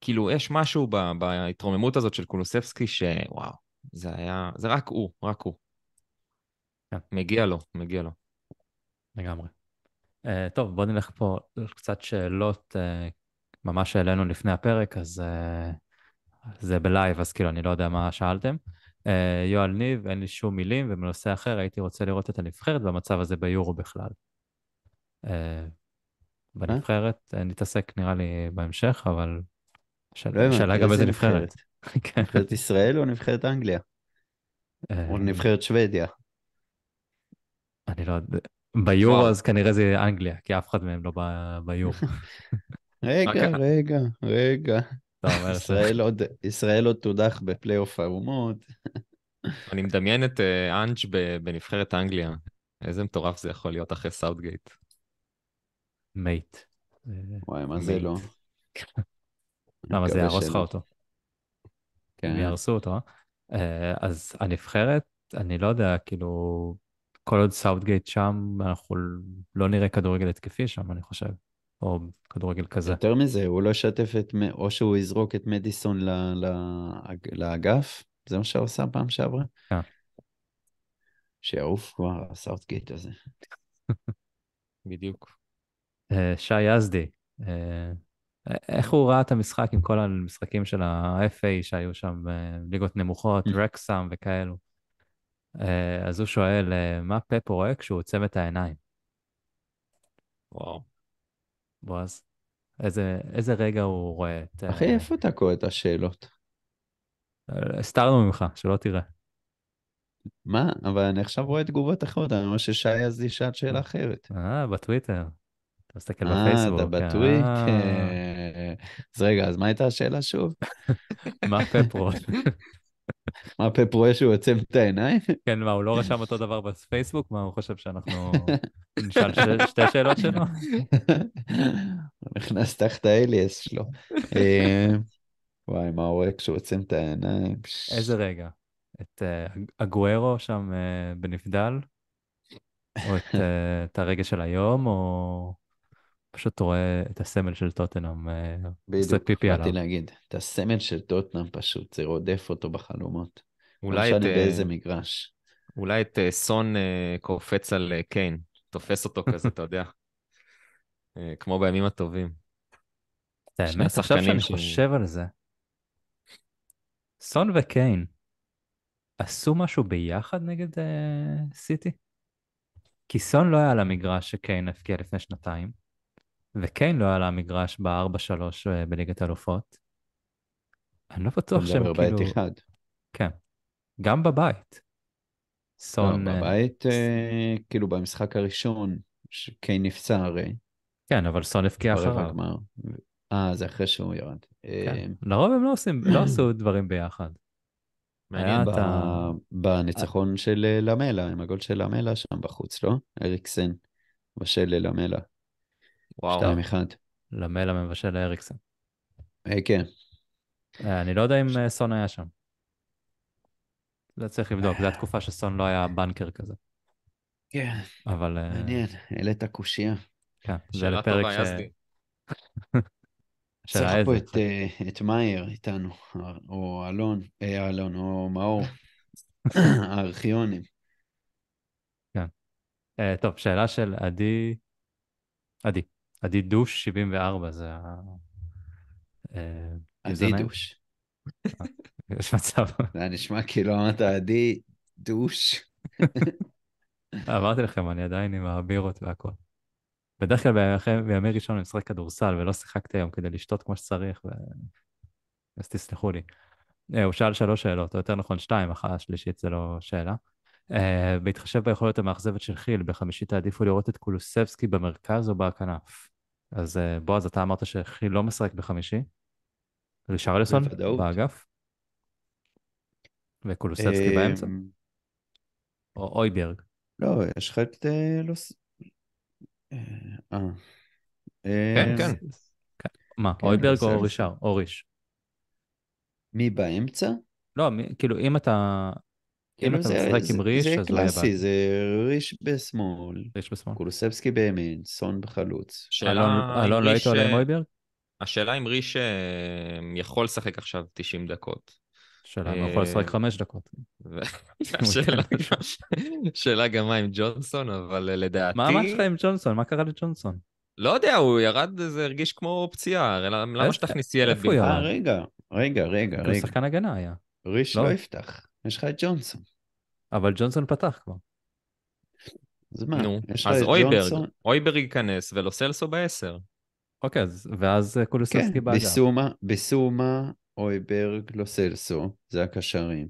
כאילו, יש משהו ב, בהתרוממות הזאת של קולוסבסקי, שוואו, זה היה, זה רק הוא, רק הוא. כן. מגיע לו, מגיע לו. לגמרי. Uh, טוב, בוא נלך פה קצת שאלות, uh, ממש העלינו לפני הפרק, אז uh, זה בלייב, אז כאילו, אני לא יודע מה שאלתם. Uh, יואל ניב, אין לי שום מילים, ובנושא אחר הייתי רוצה לראות את הנבחרת במצב הזה ביורו בכלל. Uh, בנבחרת, uh? נתעסק נראה לי בהמשך, אבל... שאלה לא לא גם איזה נבחרת. כן. נבחרת ישראל או נבחרת אנגליה? או נבחרת שוודיה. אני לא יודע. ביורו אז כנראה זה אנגליה, כי אף אחד מהם לא ביורו. אוקיי. רגע, רגע, רגע. ישראל עוד תודח בפלייאוף האומות. אני מדמיין את אה, אנג' בנבחרת אנגליה. איזה מטורף זה יכול להיות אחרי סאוטגייט. מייט. וואי, מה זה לא? למה זה יהרוס לך אותו? כן. יהרסו אותו, אה? אה, אז הנבחרת, אני לא יודע, כאילו, כל עוד סאוטגייט שם, אנחנו לא נראה כדורגל התקפי שם, אני חושב, או כדורגל כזה. יותר מזה, הוא לא ישתף את, או שהוא יזרוק את מדיסון ל, ל, לאגף, זה מה שהוא עושה פעם שעברה. כן. שיעוף כבר הסאוטגייט הזה. בדיוק. אה, שי יזדי, אה, איך הוא ראה את המשחק עם כל המשחקים של ה-FA שהיו שם, אה, ליגות נמוכות, רקסאם וכאלו? אה, אז הוא שואל, אה, מה פאפ רואה כשהוא עוצב את העיניים? וואו. בועז, איזה, איזה רגע הוא רואה את... אחי, uh... איפה אתה קורא את השאלות? אה, הסתרנו ממך, שלא תראה. מה? אבל אני עכשיו רואה תגובות אחרות, אני אומר ששי אז ישאל שאלה אחרת. אה, בטוויטר. אתה מסתכל בפייסבוק. אה, אתה כן. בטוויטר. אז רגע, אז מה הייתה השאלה שוב? מה פפרו? מה פפ רואה שהוא עוצב את העיניים? כן, מה, הוא לא רשם אותו דבר בפייסבוק? מה, הוא חושב שאנחנו נשאל שתי שאלות שלו? הוא נכנס תחת האליאס שלו. אה, וואי, מה הוא רואה כשהוא עוצם את העיניים? איזה רגע? את הגוארו אה, שם אה, בנבדל? או את הרגע של היום, או... פשוט רואה את הסמל של טוטנאם, אה, עושה פיפי עליו. בדיוק, באתי להגיד, את הסמל של טוטנאם פשוט, זה רודף אותו בחלומות. לא אולי את... אה, באיזה מגרש. אולי את אה, סון קופץ על קיין, תופס אותו כזה, אתה יודע. כמו בימים הטובים. האמת, עכשיו שאני חושב על זה, סון וקיין עשו משהו ביחד נגד סיטי? כי סון לא היה על המגרש שקיין הפקיע לפני שנתיים, וקיין לא היה על המגרש ב-4-3 אה, בליגת האלופות. אני לא בטוח שהם כאילו... בבית אחד. כן. גם בבית. סון... לא, אה, בבית, אה, כאילו במשחק הראשון, שקיין נפצע הרי. כן, אבל סון הבקיע אחריו. אה, זה אחרי שהוא ירד. כן. לרוב הם לא עושים, לא עשו דברים ביחד. מעניין. ב... אתה... בניצחון של למלה, עם הגול של למלה שם בחוץ, לא? אריקסן בשל למלה. וואו. 2-1. למל המבשל לאריקסן. אה, כן. אה, אני לא יודע אם אה, סון היה שם. זה לא צריך לבדוק, זו התקופה שסון לא היה בנקר כזה. כן. אבל... מעניין, העלית קושייה. כן, זה לפרק ש... צריך פה את, uh, את מאייר איתנו, או אלון, אי, אלון, או מאור, הארכיונים. כן. Uh, טוב, שאלה של עדי... עדי. אדידוש 74 זה ה... אדידוש. אה, אה, יש מצב. זה נשמע כאילו אמרת עדי אמרתי לכם, אני עדיין עם הבירות והכל. בדרך כלל בימי ראשון אני משחק כדורסל ולא שיחקתי היום כדי לשתות כמו שצריך, ו... אז תסלחו לי. אה, הוא שאל שלוש שאלות, או יותר נכון שתיים, אחת השלישית זה לא שאלה. Uh, בהתחשב ביכולת המאכזבת של חיל, בחמישית העדיפו לראות את קולוסבסקי במרכז או בכנף. אז uh, בועז, אתה אמרת שחיל לא משחק בחמישי? רישרלסון באגף? וקולוסבסקי אה, באמצע? או אויברג? לא, יש לך את... כן, כן. כן. מה, כן, אויברג או רישר? אוריש. מי באמצע? לא, כאילו, אם אתה... כאילו, אם אתה משחק עם ריש, אז לא יבן. זה קלאסי, זה ריש בשמאל. ריש בשמאל. קולוסבסקי בימין, סון בחלוץ. אלון, לא היית עולה עם אויברג? אה, השאלה אם ריש אה, יכול לשחק עכשיו 90 דקות. שאלה אם הוא אה, יכול לשחק 5 דקות. שאלה גם מה עם ג'ונסון, אבל לדעתי... מה אמרת לך עם ג'ונסון? מה קרה לג'ונסון? לא יודע, הוא ירד, זה הרגיש כמו פציעה, למה שתכניסי ילד? איפה הוא ירד? רגע, רגע, רגע. הוא שחקן הגנה היה. ריש לא, לא יפתח. יש לך את ג'ונסון. אבל ג'ונסון פתח כבר. אז מה, נו, אז אויברג, אויברג ייכנס ולוסלסו בעשר. אוקיי, אז, ואז אה, קולוסלסקי כן, באגף. בסומה, בסומה, אויברג, לוסלסו, זה הקשרים.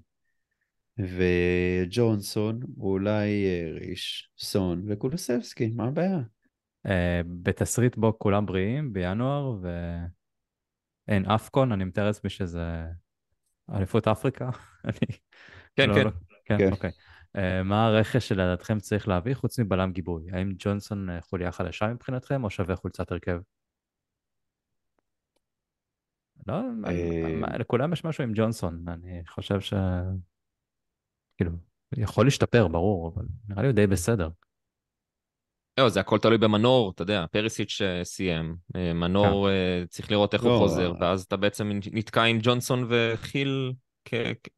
וג'ונסון, אולי אה, ריש, סון וקולוסלסקי, מה הבעיה? Uh, בתסריט בו כולם בריאים בינואר, ואין אף קון, אני מתאר לעצמי שזה אליפות אפריקה? כן, לא, כן. לא. כן. כן, אוקיי. אה, מה הרכש שלדעתכם צריך להביא חוץ מבלם גיבוי? האם ג'ונסון אה, חוליה חלשה מבחינתכם או שווה חולצת הרכב? לא, אה. לכולם יש משהו עם ג'ונסון, אני חושב ש... כאילו, יכול להשתפר, ברור, אבל נראה לי הוא די בסדר. לא, זה הכל תלוי במנור, אתה יודע, פריסיץ' סיים, אה, מנור כן. אה, צריך לראות איך הוא לא, חוזר, אה, ואז אתה בעצם נתקע עם ג'ונסון וחיל,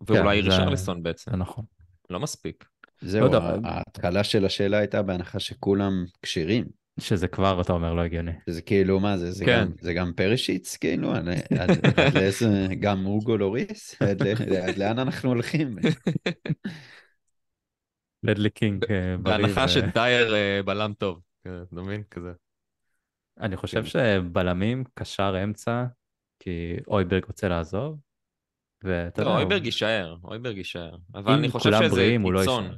ואולי כן, רישרלסון בעצם. נכון. לא מספיק. זהו, לא ההתחלה של השאלה הייתה בהנחה שכולם כשירים. שזה כבר, אתה אומר, לא הגיוני. זה כאילו, מה זה, זה, כן. גם, זה גם פרשיץ, כאילו, עד, עד, עד לאיזה, גם אוגו לוריס, עד, עד לאן אנחנו הולכים? לדלי קינג אה, בריא. בהנחה שדייר אה, בלם טוב, כן, אתה מבין? כזה. אני חושב כן. שבלמים, קשר אמצע, כי אויברג רוצה לעזוב, ואתה לא, יודע... אויברג יישאר, אויברג יישאר. אבל אני חושב שזה לא קיצון.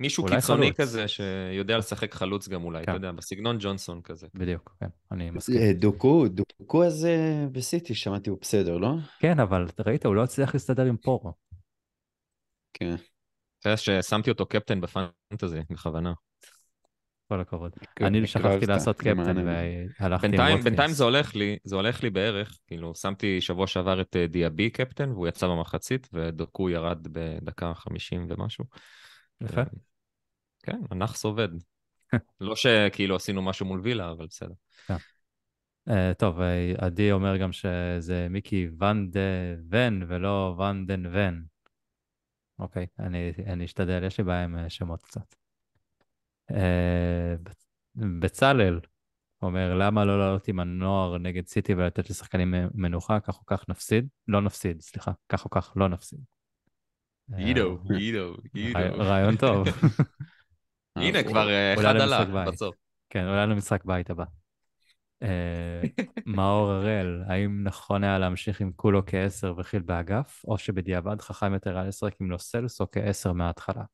מישהו קיצוני כזה שיודע לשחק חלוץ גם אולי, אתה כן. יודע, בסגנון ג'ונסון כזה. בדיוק, כן, אני אה, מסכים. דוקו, דוקו הזה בסיטי, שמעתי, הוא בסדר, לא? כן, אבל ראית, הוא לא הצליח להסתדר עם פורו. כן. אתה יודע ששמתי אותו קפטן בפנטזי, בכוונה. כל הכבוד. כן, אני שכחתי לעשות קפטן והלכתי עם ווטקינס. בינתיים זה הולך לי, זה הולך לי בערך, כאילו שמתי שבוע שעבר את אה, דיאבי קפטן והוא יצא במחצית ודוקו ירד בדקה חמישים ומשהו. יפה. אה, כן, הנאחס עובד. לא שכאילו עשינו משהו מול וילה, אבל בסדר. כן. אה, טוב, עדי אומר גם שזה מיקי ואן דה ון ולא ואן דן ון. אוקיי, אני, אני אשתדל, יש לי בעיה עם אה, שמות קצת. אה, בצלאל אומר, למה לא לעלות עם הנוער נגד סיטי ולתת לשחקנים מנוחה, כך או כך נפסיד? לא נפסיד, סליחה, כך או כך לא נפסיד. עידו, אה, עידו, עידו. רעיון טוב. הנה, כבר אחד עלה, בסוף. כן, אולי למשחק בית הבא. אה, מאור הראל, האם נכון היה להמשיך עם כולו כעשר וחיל באגף, או שבדיעבד חכם יותר היה לשחק עם לוסלס או כעשר מההתחלה?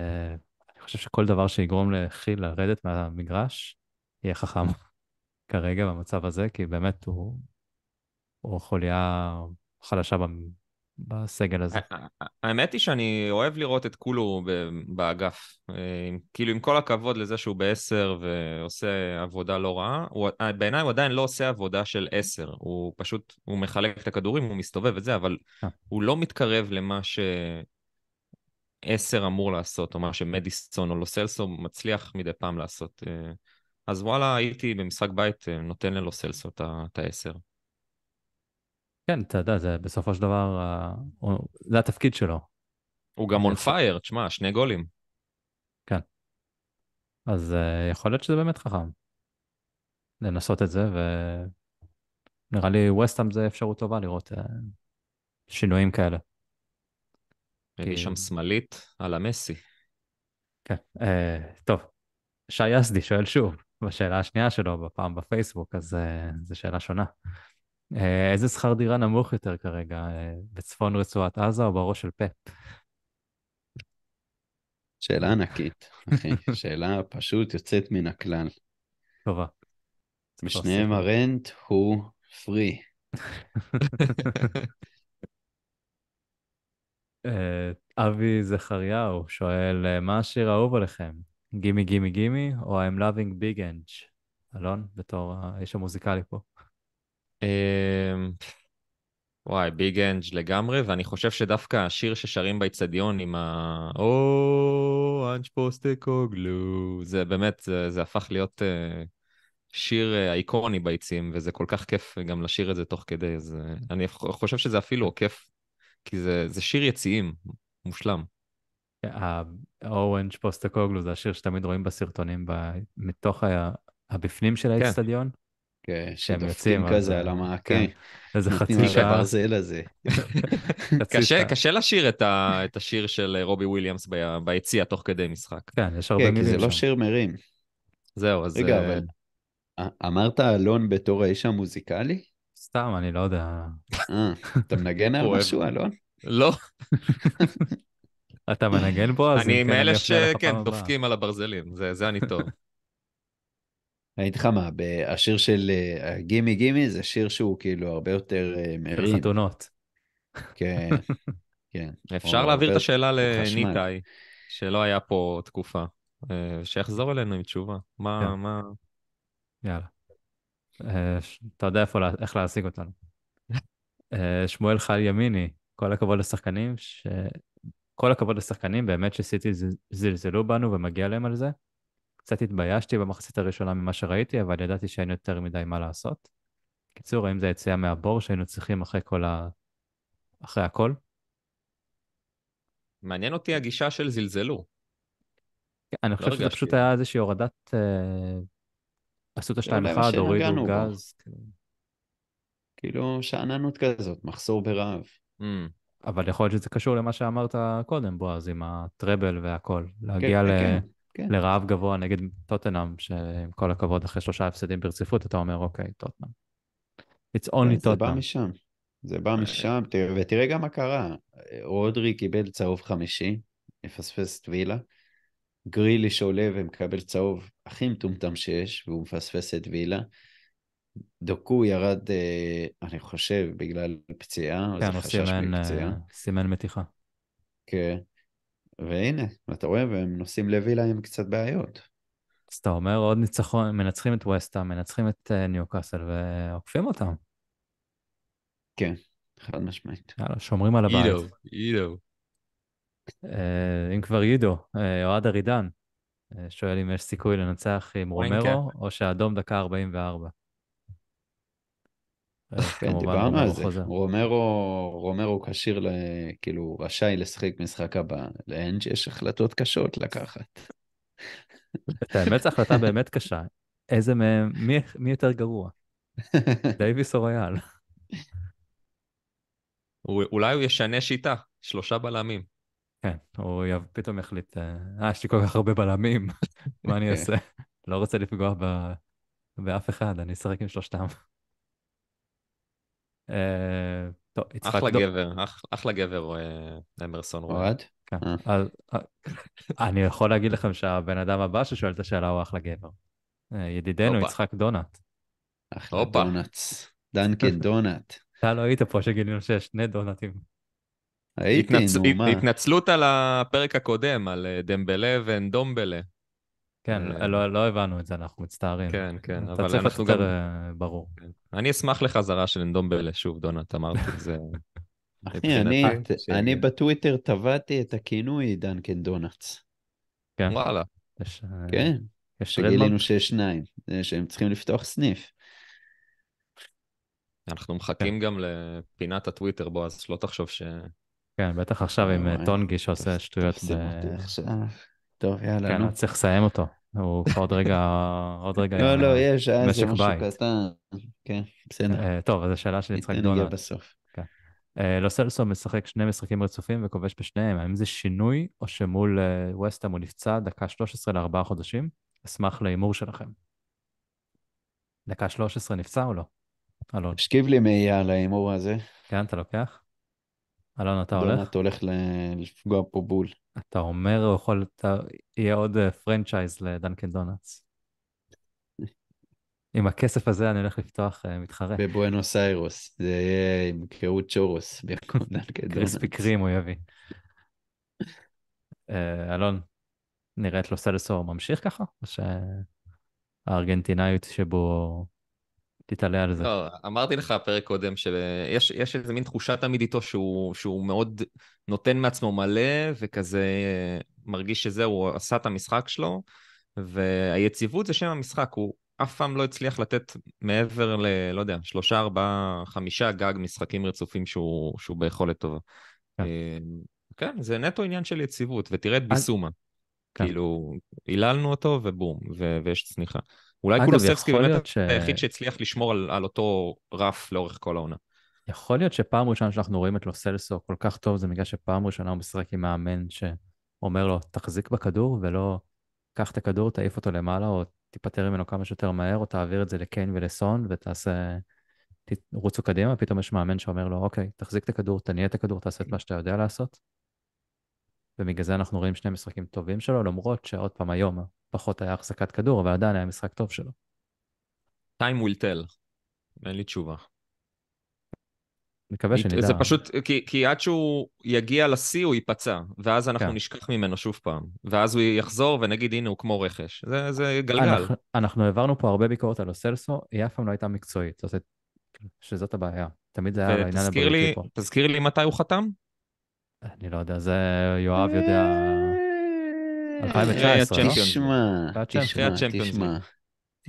אה, אני חושב שכל דבר שיגרום לחיל לרדת מהמגרש, יהיה חכם כרגע במצב הזה, כי באמת הוא, הוא חוליה חלשה בסגל הזה. האמת היא שאני אוהב לראות את כולו באגף. אה, כאילו, עם כל הכבוד לזה שהוא בעשר ועושה עבודה לא רעה, אה, בעיניי הוא עדיין לא עושה עבודה של עשר. הוא פשוט, הוא מחלק את הכדורים, הוא מסתובב וזה, אבל אה. הוא לא מתקרב למה ש... עשר אמור לעשות, או מה שמדיסון או לוסלסו מצליח מדי פעם לעשות. אז וואלה, הייתי במשחק בית נותן ללוסלסו את העשר. כן, אתה יודע, זה בסופו של דבר, אה, זה התפקיד שלו. הוא גם אונפייר, תשמע, שני גולים. כן. אז אה, יכול להיות שזה באמת חכם. לנסות את זה, ונראה לי ווסטאם זה אפשרות טובה לראות אה, שינויים כאלה. כי... שם שמאלית על המסי. כן, uh, טוב. שי יסדי שואל שוב, בשאלה השנייה שלו, בפעם בפייסבוק, אז uh, זו שאלה שונה. אה, איזה שכר דירה נמוך יותר כרגע, אה, בצפון רצועת עזה או בראש של פאפ? שאלה ענקית, אחי. שאלה פשוט יוצאת מן הכלל. טובה. בשניהם הרנט הוא פרי. אה, אבי זכריהו שואל, מה השיר האהוב עליכם? גימי גימי גימי, או I'm loving big end? אלון, בתור האיש המוזיקלי פה. אמ, וואי, ביג אנג' לגמרי, ואני חושב שדווקא השיר ששרים באיצטדיון עם ה... או, אנג' פוסטקוגלו, זה באמת, זה, זה הפך להיות uh, שיר uh, איקוני ביצים, וזה כל כך כיף גם לשיר את זה תוך כדי, אז uh, אני חושב שזה אפילו כיף, כי זה, זה שיר יציאים, מושלם. האורנג' פוסטקוגלו זה השיר שתמיד רואים בסרטונים ב... מתוך ה... הבפנים של האיצטדיון? כן. כן, שהם יוצאים. כזה על המעקה. כן, איזה חצי שעה. נותנים הברזל הזה. קשה, קשה לשיר את, ה, את השיר של אה, רובי וויליאמס ביציע תוך כדי משחק. כן, יש הרבה מילים כן, שם. כי זה לא שיר מרים. זהו, אז... רגע, אה, אבל אמרת אלון בתור האיש המוזיקלי? סתם, אני לא יודע. אה, אתה מנגן על משהו, אלון? לא. אתה מנגן בו? אני מאלה שכן, דופקים על הברזלים, זה אני טוב. אני אגיד לך מה, השיר של אה, גימי גימי זה שיר שהוא כאילו הרבה יותר אה, מרים. חתונות. כן, כן. אפשר להעביר את השאלה לניתאי, שלא היה פה תקופה, אה, שיחזור אלינו עם תשובה. מה, כן. מה... יאללה. אתה יודע איך להשיג אותנו. שמואל חל ימיני, כל הכבוד לשחקנים, ש... כל הכבוד לשחקנים, באמת שסיטי זלזלו בנו ומגיע להם על זה. קצת התביישתי במחצית הראשונה ממה שראיתי, אבל ידעתי שאין יותר מדי מה לעשות. קיצור, האם זה היציאה מהבור שהיינו צריכים אחרי כל ה... אחרי הכל? מעניין אותי הגישה של זלזלו. כן, אני חושב לא שזה פשוט היה איזושהי הורדת... אה, עשו את השתיים לא אחד, הורידו גז. כאילו. כאילו שאננות כזאת, מחסור ברעב. Mm. אבל יכול להיות שזה קשור למה שאמרת קודם, בועז, עם הטראבל והכל. להגיע כן, ל... כן. כן. לרעב גבוה נגד טוטנאם, שעם כל הכבוד, אחרי שלושה הפסדים ברציפות, אתה אומר, אוקיי, טוטנאם. It's only טוטנאם. כן, זה בא משם. זה בא אה, משם, אה. ותראה גם מה קרה. רודרי קיבל צהוב חמישי, מפספס את וילה. גרילי שעולה ומקבל צהוב הכי מטומטם שיש, והוא מפספס את וילה. דוקו ירד, אה, אני חושב, בגלל פציעה. כן, הוא סימן, סימן מתיחה. כן. והנה, אתה רואה, והם נוסעים לווילה עם קצת בעיות. אז אתה אומר עוד ניצחון, מנצחים את ווסטה, מנצחים את אה, ניוקאסל ועוקפים אותם. כן, חד משמעית. יאללה, שומרים על הבית. יידו, יידו. אה, אם כבר יידו, אה, אוהד ארידן שואל אם יש סיכוי לנצח עם רומרו, או שאדום דקה 44. אה, כן, דיברנו על זה. רומרו, רומרו כשיר, ל... כאילו, רשאי לשחק משחק הבא. לאנג' יש החלטות קשות לקחת. האמת, זו החלטה באמת קשה. איזה מהם, מי, מי יותר גרוע? דייוויס או רויאל? אולי הוא ישנה שיטה, שלושה בלמים. כן, הוא פתאום יחליט, אה, אה, יש לי כל כך הרבה בלמים, מה אני כן. אעשה? לא רוצה לפגוע באף אחד, אני אשחק עם שלושתם. אה, טוב, יצחק אחלה דור. לא- גבר, אח, אחלה גבר אה, אמרסון רועד. כן. אה. אז, אני יכול להגיד לכם שהבן אדם הבא ששואל את השאלה הוא אחלה גבר. ידידנו יצחק דונאט. אחלה Opa. דונאטס. דנקן דונאט. אתה לא היית פה שגילינו שיש שני דונאטים. הייתי, נו, מה? התנצלות על הפרק הקודם, על דמבלה ואנדומבלה. כן, אה, לא, לא הבנו את זה, אנחנו מצטערים. כן, כן, אבל אנחנו גם... אתה צריך יותר ברור. כן. אני אשמח לחזרה של אנדומבלה, שוב, דונלד, אמרתי את זה. אחי, אני, ש... אני בטוויטר טבעתי את הכינוי דנקן דונלדס. כן. וואלה. יש, אה, כן. יש גילינו שיש שניים, אה, שהם צריכים לפתוח סניף. אנחנו מחכים כן. גם לפינת הטוויטר, בועז, שלא תחשוב ש... כן, בטח עכשיו עם טונגי שעושה שטויות. תפסיק אותי עכשיו. טוב, יאללה. כן, צריך לסיים אותו. הוא עוד רגע, עוד רגע... לא, לא, יש, היה אה, זה משהו קטן. כן, בסדר. אה, טוב, אז השאלה של יצחק דונלד. נגיע בסוף. כן. אה, לא סלסו משחק שני משחקים רצופים וכובש בשניהם, האם זה שינוי או שמול ווסטהאם הוא נפצע דקה 13 לארבעה חודשים? אשמח להימור שלכם. דקה 13 נפצע או לא? אלון. תשכיב לי מעייה על ההימור הזה. כן, אתה לוקח? אלון, אתה הולך? אתה הולך לפגוע פה בול. אתה אומר, הוא יכול, אתה... יהיה עוד פרנצ'ייז אה, לדנקן דונלדס. עם הכסף הזה אני הולך לפתוח אה, מתחרה. בבואנוס איירוס, זה יהיה עם קהות צ'ורוס. קריספי קרים הוא יביא. אה, אלון, נראה את לוסלסור ממשיך ככה? או שהארגנטינאיות שבו תתעלה על זה. לא, אמרתי לך פרק קודם שיש איזה מין תחושה תמיד איתו שהוא, שהוא מאוד נותן מעצמו מלא וכזה מרגיש שזהו, הוא עשה את המשחק שלו, והיציבות זה שם המשחק, הוא אף פעם לא הצליח לתת מעבר ל, לא יודע, שלושה, ארבעה, חמישה גג משחקים רצופים שהוא, שהוא ביכולת טובה. כן. אה, כן, זה נטו עניין של יציבות, ותראה את ביסומה. כן. כאילו, היללנו אותו ובום, ויש צניחה. אולי קולוסבסקי הוא באמת ש... היחיד שהצליח לשמור על, על אותו רף לאורך כל העונה. יכול להיות שפעם ראשונה שאנחנו רואים את לוסלסו כל כך טוב, זה בגלל שפעם ראשונה הוא משחק עם מאמן שאומר לו, תחזיק בכדור ולא קח את הכדור, תעיף אותו למעלה, או תיפטר ממנו כמה שיותר מהר, או תעביר את זה לקיין ולסון ותעשה... תרוצו קדימה, פתאום יש מאמן שאומר לו, אוקיי, תחזיק את הכדור, תניע את הכדור, תעשה את מה שאתה יודע לעשות. ובגלל זה אנחנו רואים שני משחקים טובים שלו, למרות שעוד פעם היום פחות היה החזקת כדור, אבל עדיין היה משחק טוב שלו. time will tell, אין לי תשובה. מקווה שנדע. זה פשוט, כי, כי עד שהוא יגיע לשיא הוא ייפצע, ואז אנחנו כן. נשכח ממנו שוב פעם, ואז הוא יחזור ונגיד הנה הוא כמו רכש, זה, זה גלגל. אנחנו, אנחנו העברנו פה הרבה ביקורת על אוסלסו, היא אף פעם לא הייתה מקצועית, זאת, שזאת הבעיה, תמיד זה היה העניין הבריאותי פה. תזכיר לי מתי הוא חתם? אני לא יודע, זה יואב יודע... 2019, אה. תשמע, תשמע, תשמע,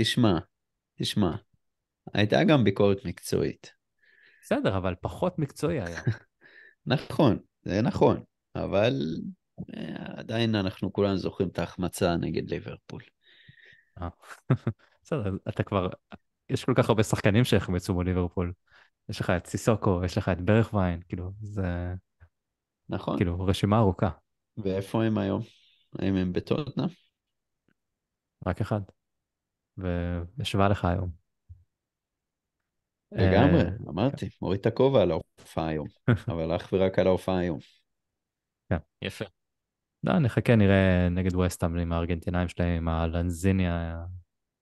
תשמע, תשמע. הייתה גם ביקורת מקצועית. בסדר, אבל פחות מקצועי היה. נכון, זה נכון, אבל אה, עדיין אנחנו כולנו זוכרים את ההחמצה נגד ליברפול. אה. בסדר, אתה כבר, יש כל כך הרבה שחקנים שהחמצו מול ליברפול. יש לך את סיסוקו, יש לך את ברכווין, כאילו, זה... נכון. כאילו, רשימה ארוכה. ואיפה הם היום? האם הם בטוטנאם? רק אחד. וישבה לך היום. לגמרי, אה, אמרתי, כן. מוריד את הכובע על ההופעה היום, אבל אך ורק על ההופעה היום. כן. יפה. לא, נחכה, נראה נגד וסטאם עם הארגנטינאים שלהם, עם הלנזיני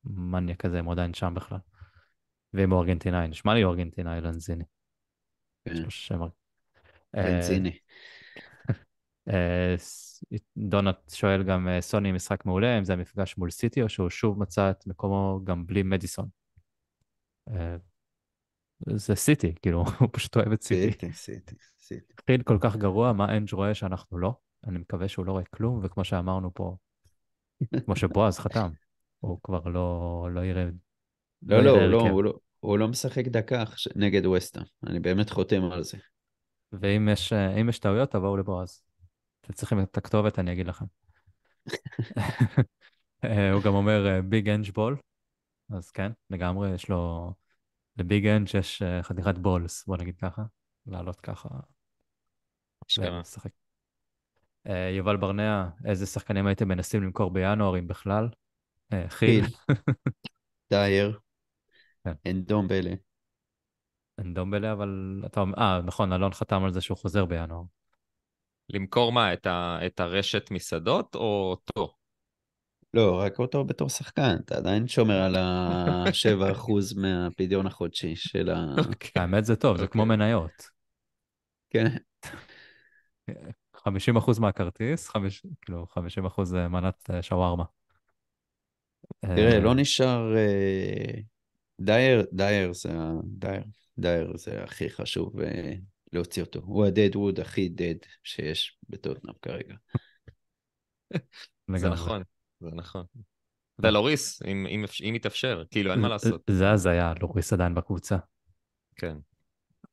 המניאק הזה, הם עדיין שם בכלל. ואם הוא ארגנטינאי, נשמע לי ארגנטינאי לנזיני. כן. אה, לנזיני. אה, דונלד שואל גם אה, סוני משחק מעולה, אם זה המפגש מול סיטי או שהוא שוב מצא את מקומו גם בלי מדיסון. אה, זה סיטי, כאילו, הוא פשוט אוהב את סיטי. סיטי, סיטי, סיטי. חיל כל כך גרוע, מה אנג' רואה שאנחנו לא? אני מקווה שהוא לא רואה כלום, וכמו שאמרנו פה, כמו שבועז חתם, הוא כבר לא, לא יראה... לא, לא, לא, לא הוא לא, הוא לא משחק דקה נגד ווסטה, אני באמת חותם על זה. ואם יש, יש טעויות, תבואו לבועז. אתם צריכים את הכתובת, אני אגיד לכם. אה, הוא גם אומר ביג אנג' בול, אז כן, לגמרי, יש לו... לביג אנג' יש אה, חתיכת בולס, בוא נגיד ככה, לעלות ככה. Uh, יובל ברנע, איזה שחקנים הייתם מנסים למכור בינואר, אם בכלל? Uh, חיל. דייר. אנדומבלה. כן. אנדומבלה, אבל אתה אומר, אה, נכון, אלון חתם על זה שהוא חוזר בינואר. למכור מה, את, ה, את הרשת מסעדות או אותו? לא, רק אותו בתור שחקן, אתה עדיין שומר על ה-7% מהפדיון החודשי של ה... Okay. אוקיי. האמת זה טוב, זה כמו אוקיי. מניות. כן. Okay. 50% מהכרטיס, כאילו 50% מנת אה, שווארמה. תראה, אה, לא נשאר... אה, דייר, דייר זה, דייר, דייר זה הכי חשוב להוציא אותו. הוא הדדווד הכי דד שיש בטוטנאפ כרגע. זה נכון, זה נכון. אתה נכון. לוריס, אם יתאפשר, כאילו, אין מה לעשות. זה הזיה, לוריס עדיין בקבוצה. כן.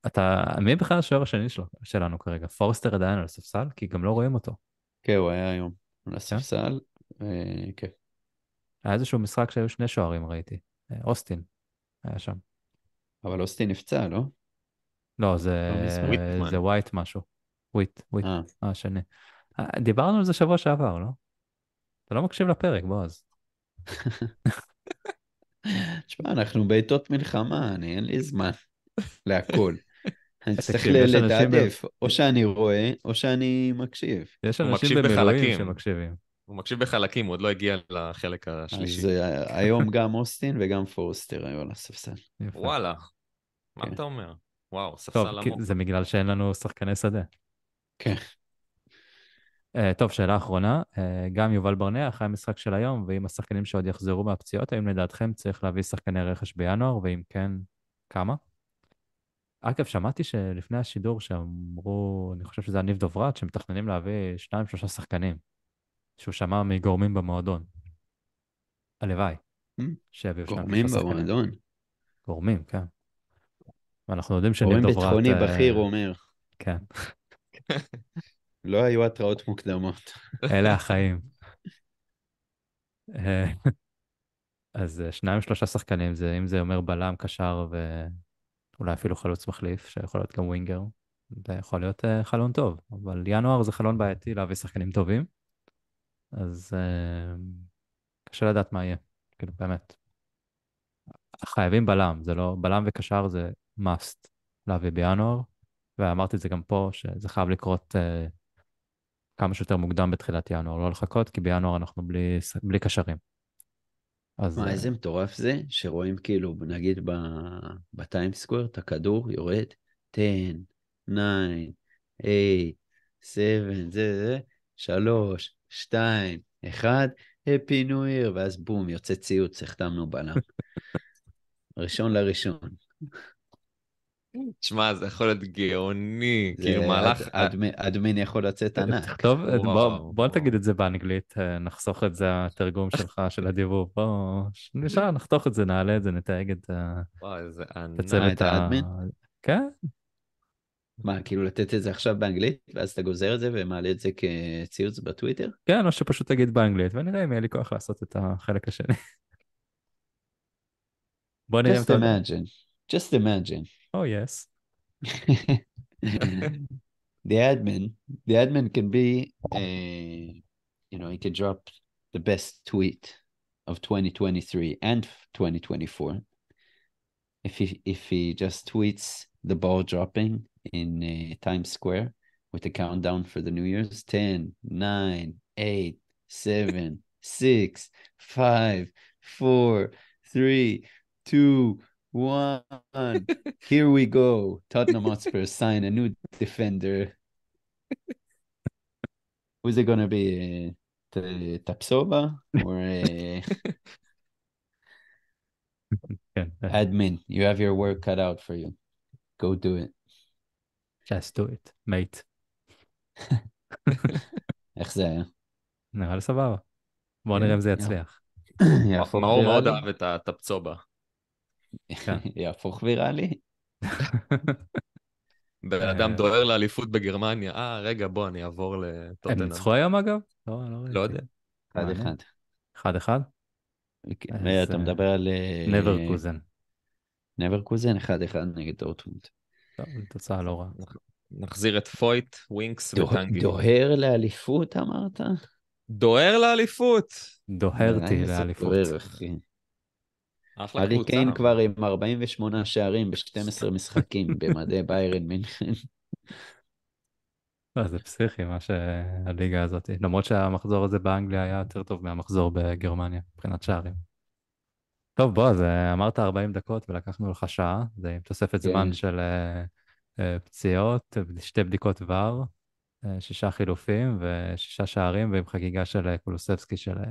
אתה, מי בכלל השוער השני שלנו כרגע? פורסטר עדיין על הספסל? כי גם לא רואים אותו. כן, הוא היה היום על כן? הספסל, אה, כן. היה איזשהו משחק שהיו שני שוערים, ראיתי. אה, אוסטין היה שם. אבל אוסטין נפצע, לא? לא, לא זה ווייט משהו. וויט, וויט, השני. אה. אה, אה, דיברנו על זה שבוע שעבר, לא? אתה לא מקשיב לפרק, בועז. תשמע, אנחנו בעיתות מלחמה, אני אין לי זמן להכל. אני צריך לתעדף, או שאני רואה, או שאני מקשיב. יש אנשים במילואים שמקשיבים. הוא מקשיב בחלקים, הוא עוד לא הגיע לחלק השלישי. אז היום גם אוסטין וגם פורסטר היו על הספסל. וואלה, מה כן. אתה אומר? וואו, ספסל טוב, עמוק. זה בגלל שאין לנו שחקני שדה. כן. Uh, טוב, שאלה אחרונה, uh, גם יובל ברנע, אחרי המשחק של היום, ועם השחקנים שעוד יחזרו מהפציעות, האם לדעתכם צריך להביא שחקני רכש בינואר, ואם כן, כמה? אגב, שמעתי שלפני השידור שאמרו, אני חושב שזה הניב דוברת, שמתכננים להביא שניים, שלושה שחקנים, שהוא שמע מגורמים במועדון. הלוואי. Hmm. שיביאו שניים, שלושה שחקנים. גורמים במועדון. גורמים, כן. ואנחנו יודעים שאני דוברת... גורם ביטחוני אה, בכיר אומר. כן. לא היו התראות מוקדמות. אלה החיים. אה, אז אה, שניים, שלושה שחקנים, זה, אם זה אומר בלם, קשר ואולי אפילו חלוץ מחליף, שיכול להיות גם ווינגר, זה יכול להיות uh, חלון טוב, אבל ינואר זה חלון בעייתי להביא שחקנים טובים, אז uh, קשה לדעת מה יהיה, כאילו באמת. חייבים בלם, זה לא, בלם וקשר זה must להביא בינואר, ואמרתי את זה גם פה, שזה חייב לקרות uh, כמה שיותר מוקדם בתחילת ינואר, לא לחכות, כי בינואר אנחנו בלי, בלי קשרים. אז... מה, אה, איזה מטורף זה, שרואים כאילו, נגיד בטיימסקוואר, את הכדור יורד 10, 9, 8, 7, זה, זה, 3, 2, 1, happy new year, ואז בום, יוצא ציוץ, החתמנו בלם. ראשון לראשון. תשמע, זה יכול להיות גאוני, כאילו מהלך... אדמין יכול לצאת ענק. טוב, בוא תגיד את זה באנגלית, אה, נחסוך את זה, התרגום שלך של הדיבור. בוא, נשאר, נחתוך את זה, נעלה את זה, נתייג את אה, אה, ה... וואי, זה ענק. את האדמין? כן. מה, כאילו לתת את זה עכשיו באנגלית, ואז אתה גוזר את זה ומעלה את זה כציוץ בטוויטר? כן, או שפשוט תגיד באנגלית, ונראה אם יהיה לי כוח לעשות את החלק השני. בוא נראה... Just imagine, just imagine. Oh yes. the admin, the admin can be a, you know, he can drop the best tweet of 2023 and 2024. If he if he just tweets the ball dropping in a uh, Times Square with the countdown for the New Year's 10, 9, 8, 7, 6, 5, 4, 3, 2, one. Here we go. Tottenham Hotspur sign a new defender. Who's it gonna be? T- Tapsova or a... yeah, uh, admin? You have your work cut out for you. Go do it. Just do it, mate. איך זה היה? נראה לי סבבה. בוא נראה אם זה יצליח. אנחנו מאוד אוהב את הטפצובה. כן. יהפוך ויראלי. בן אדם אה. דוהר לאליפות בגרמניה, אה, רגע, בוא, אני אעבור לטוטנאם. הם ניצחו היום, אגב? לא, לא, לא יודע. אחד אחד. אחד כן, אחד? אה, אתה מדבר על... אה, נברקוזן. נברקוזן, אחד אחד נגד אורטמונד. טוב, תוצאה לא רעה. נחזיר את פויט, ווינקס וטנגי. דוהר לאליפות, אמרת? דוהר לאליפות. דוהרתי לאליפות. הארי קיין כבר עם 48 שערים ב-12 משחקים במדי ביירן מינכן. לא, זה פסיכי מה שהליגה הזאת, למרות שהמחזור הזה באנגליה היה יותר טוב מהמחזור בגרמניה מבחינת שערים. טוב בוא, אז אה, אמרת 40 דקות ולקחנו לך שעה, זה עם תוספת כן. זמן של uh, uh, פציעות, שתי בדיקות ור, uh, שישה חילופים ושישה שערים ועם חגיגה של uh, קולוסבסקי של, uh,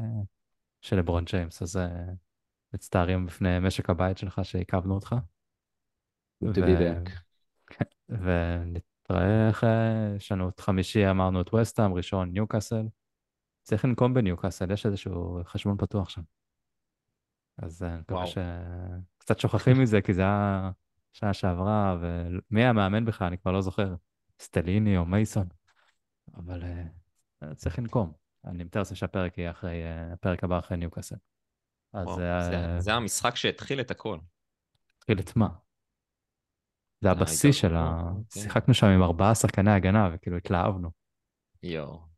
של ברון ג'יימס, אז Uh, מצטערים בפני משק הבית שלך שעיכבנו אותך. Good to be back. ונתראה איך יש לנו את חמישי אמרנו את וסטהאם, ראשון ניוקאסל. צריך לנקום בניוקאסל, יש איזשהו חשבון פתוח שם. אז אה, אני מקווה שקצת שוכחים מזה, כי זה היה שנה שעברה, ומי המאמן בכלל, אני כבר לא זוכר, סטליני או מייסון. אבל uh, צריך לנקום. אני מתאר לעצמי שהפרק יהיה אחרי, אה, הפרק הבא אחרי ניוקאסל. אז וואו, זה... זה, זה המשחק שהתחיל את הכל. התחיל את מה? זה אה, הבסיס של ה... אוקיי. שיחקנו שם עם ארבעה שחקני הגנה, וכאילו התלהבנו. יואו.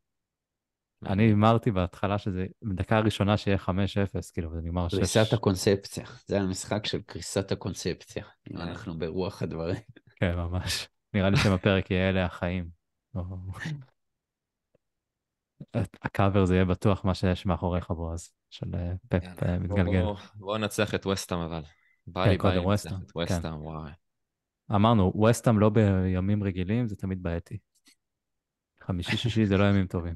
אני אמרתי בהתחלה שזה, בדקה הראשונה שיהיה 5-0, כאילו, וזה נגמר 6. קריסת הקונספציה. זה המשחק של קריסת הקונספציה, אם אה. אנחנו ברוח הדברים. כן, ממש. נראה לי שם הפרק יהיה אלה החיים. הקאבר זה יהיה בטוח מה שיש מאחוריך, בועז. של אה, פפ יאללה, אה, מתגלגל. בואו בוא נצליח את וסטאם אבל. בא כן, לי בעיה לנצח את וסטאם, כן. וואי. אמרנו, וסטאם לא בימים רגילים, זה תמיד בעייתי. חמישי, שישי זה לא ימים טובים.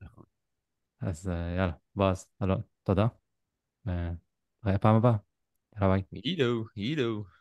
נכון. אז אה, יאללה, בועז, אלון, תודה. נראה פעם הבאה. יאללה ביי. ידו, ידו.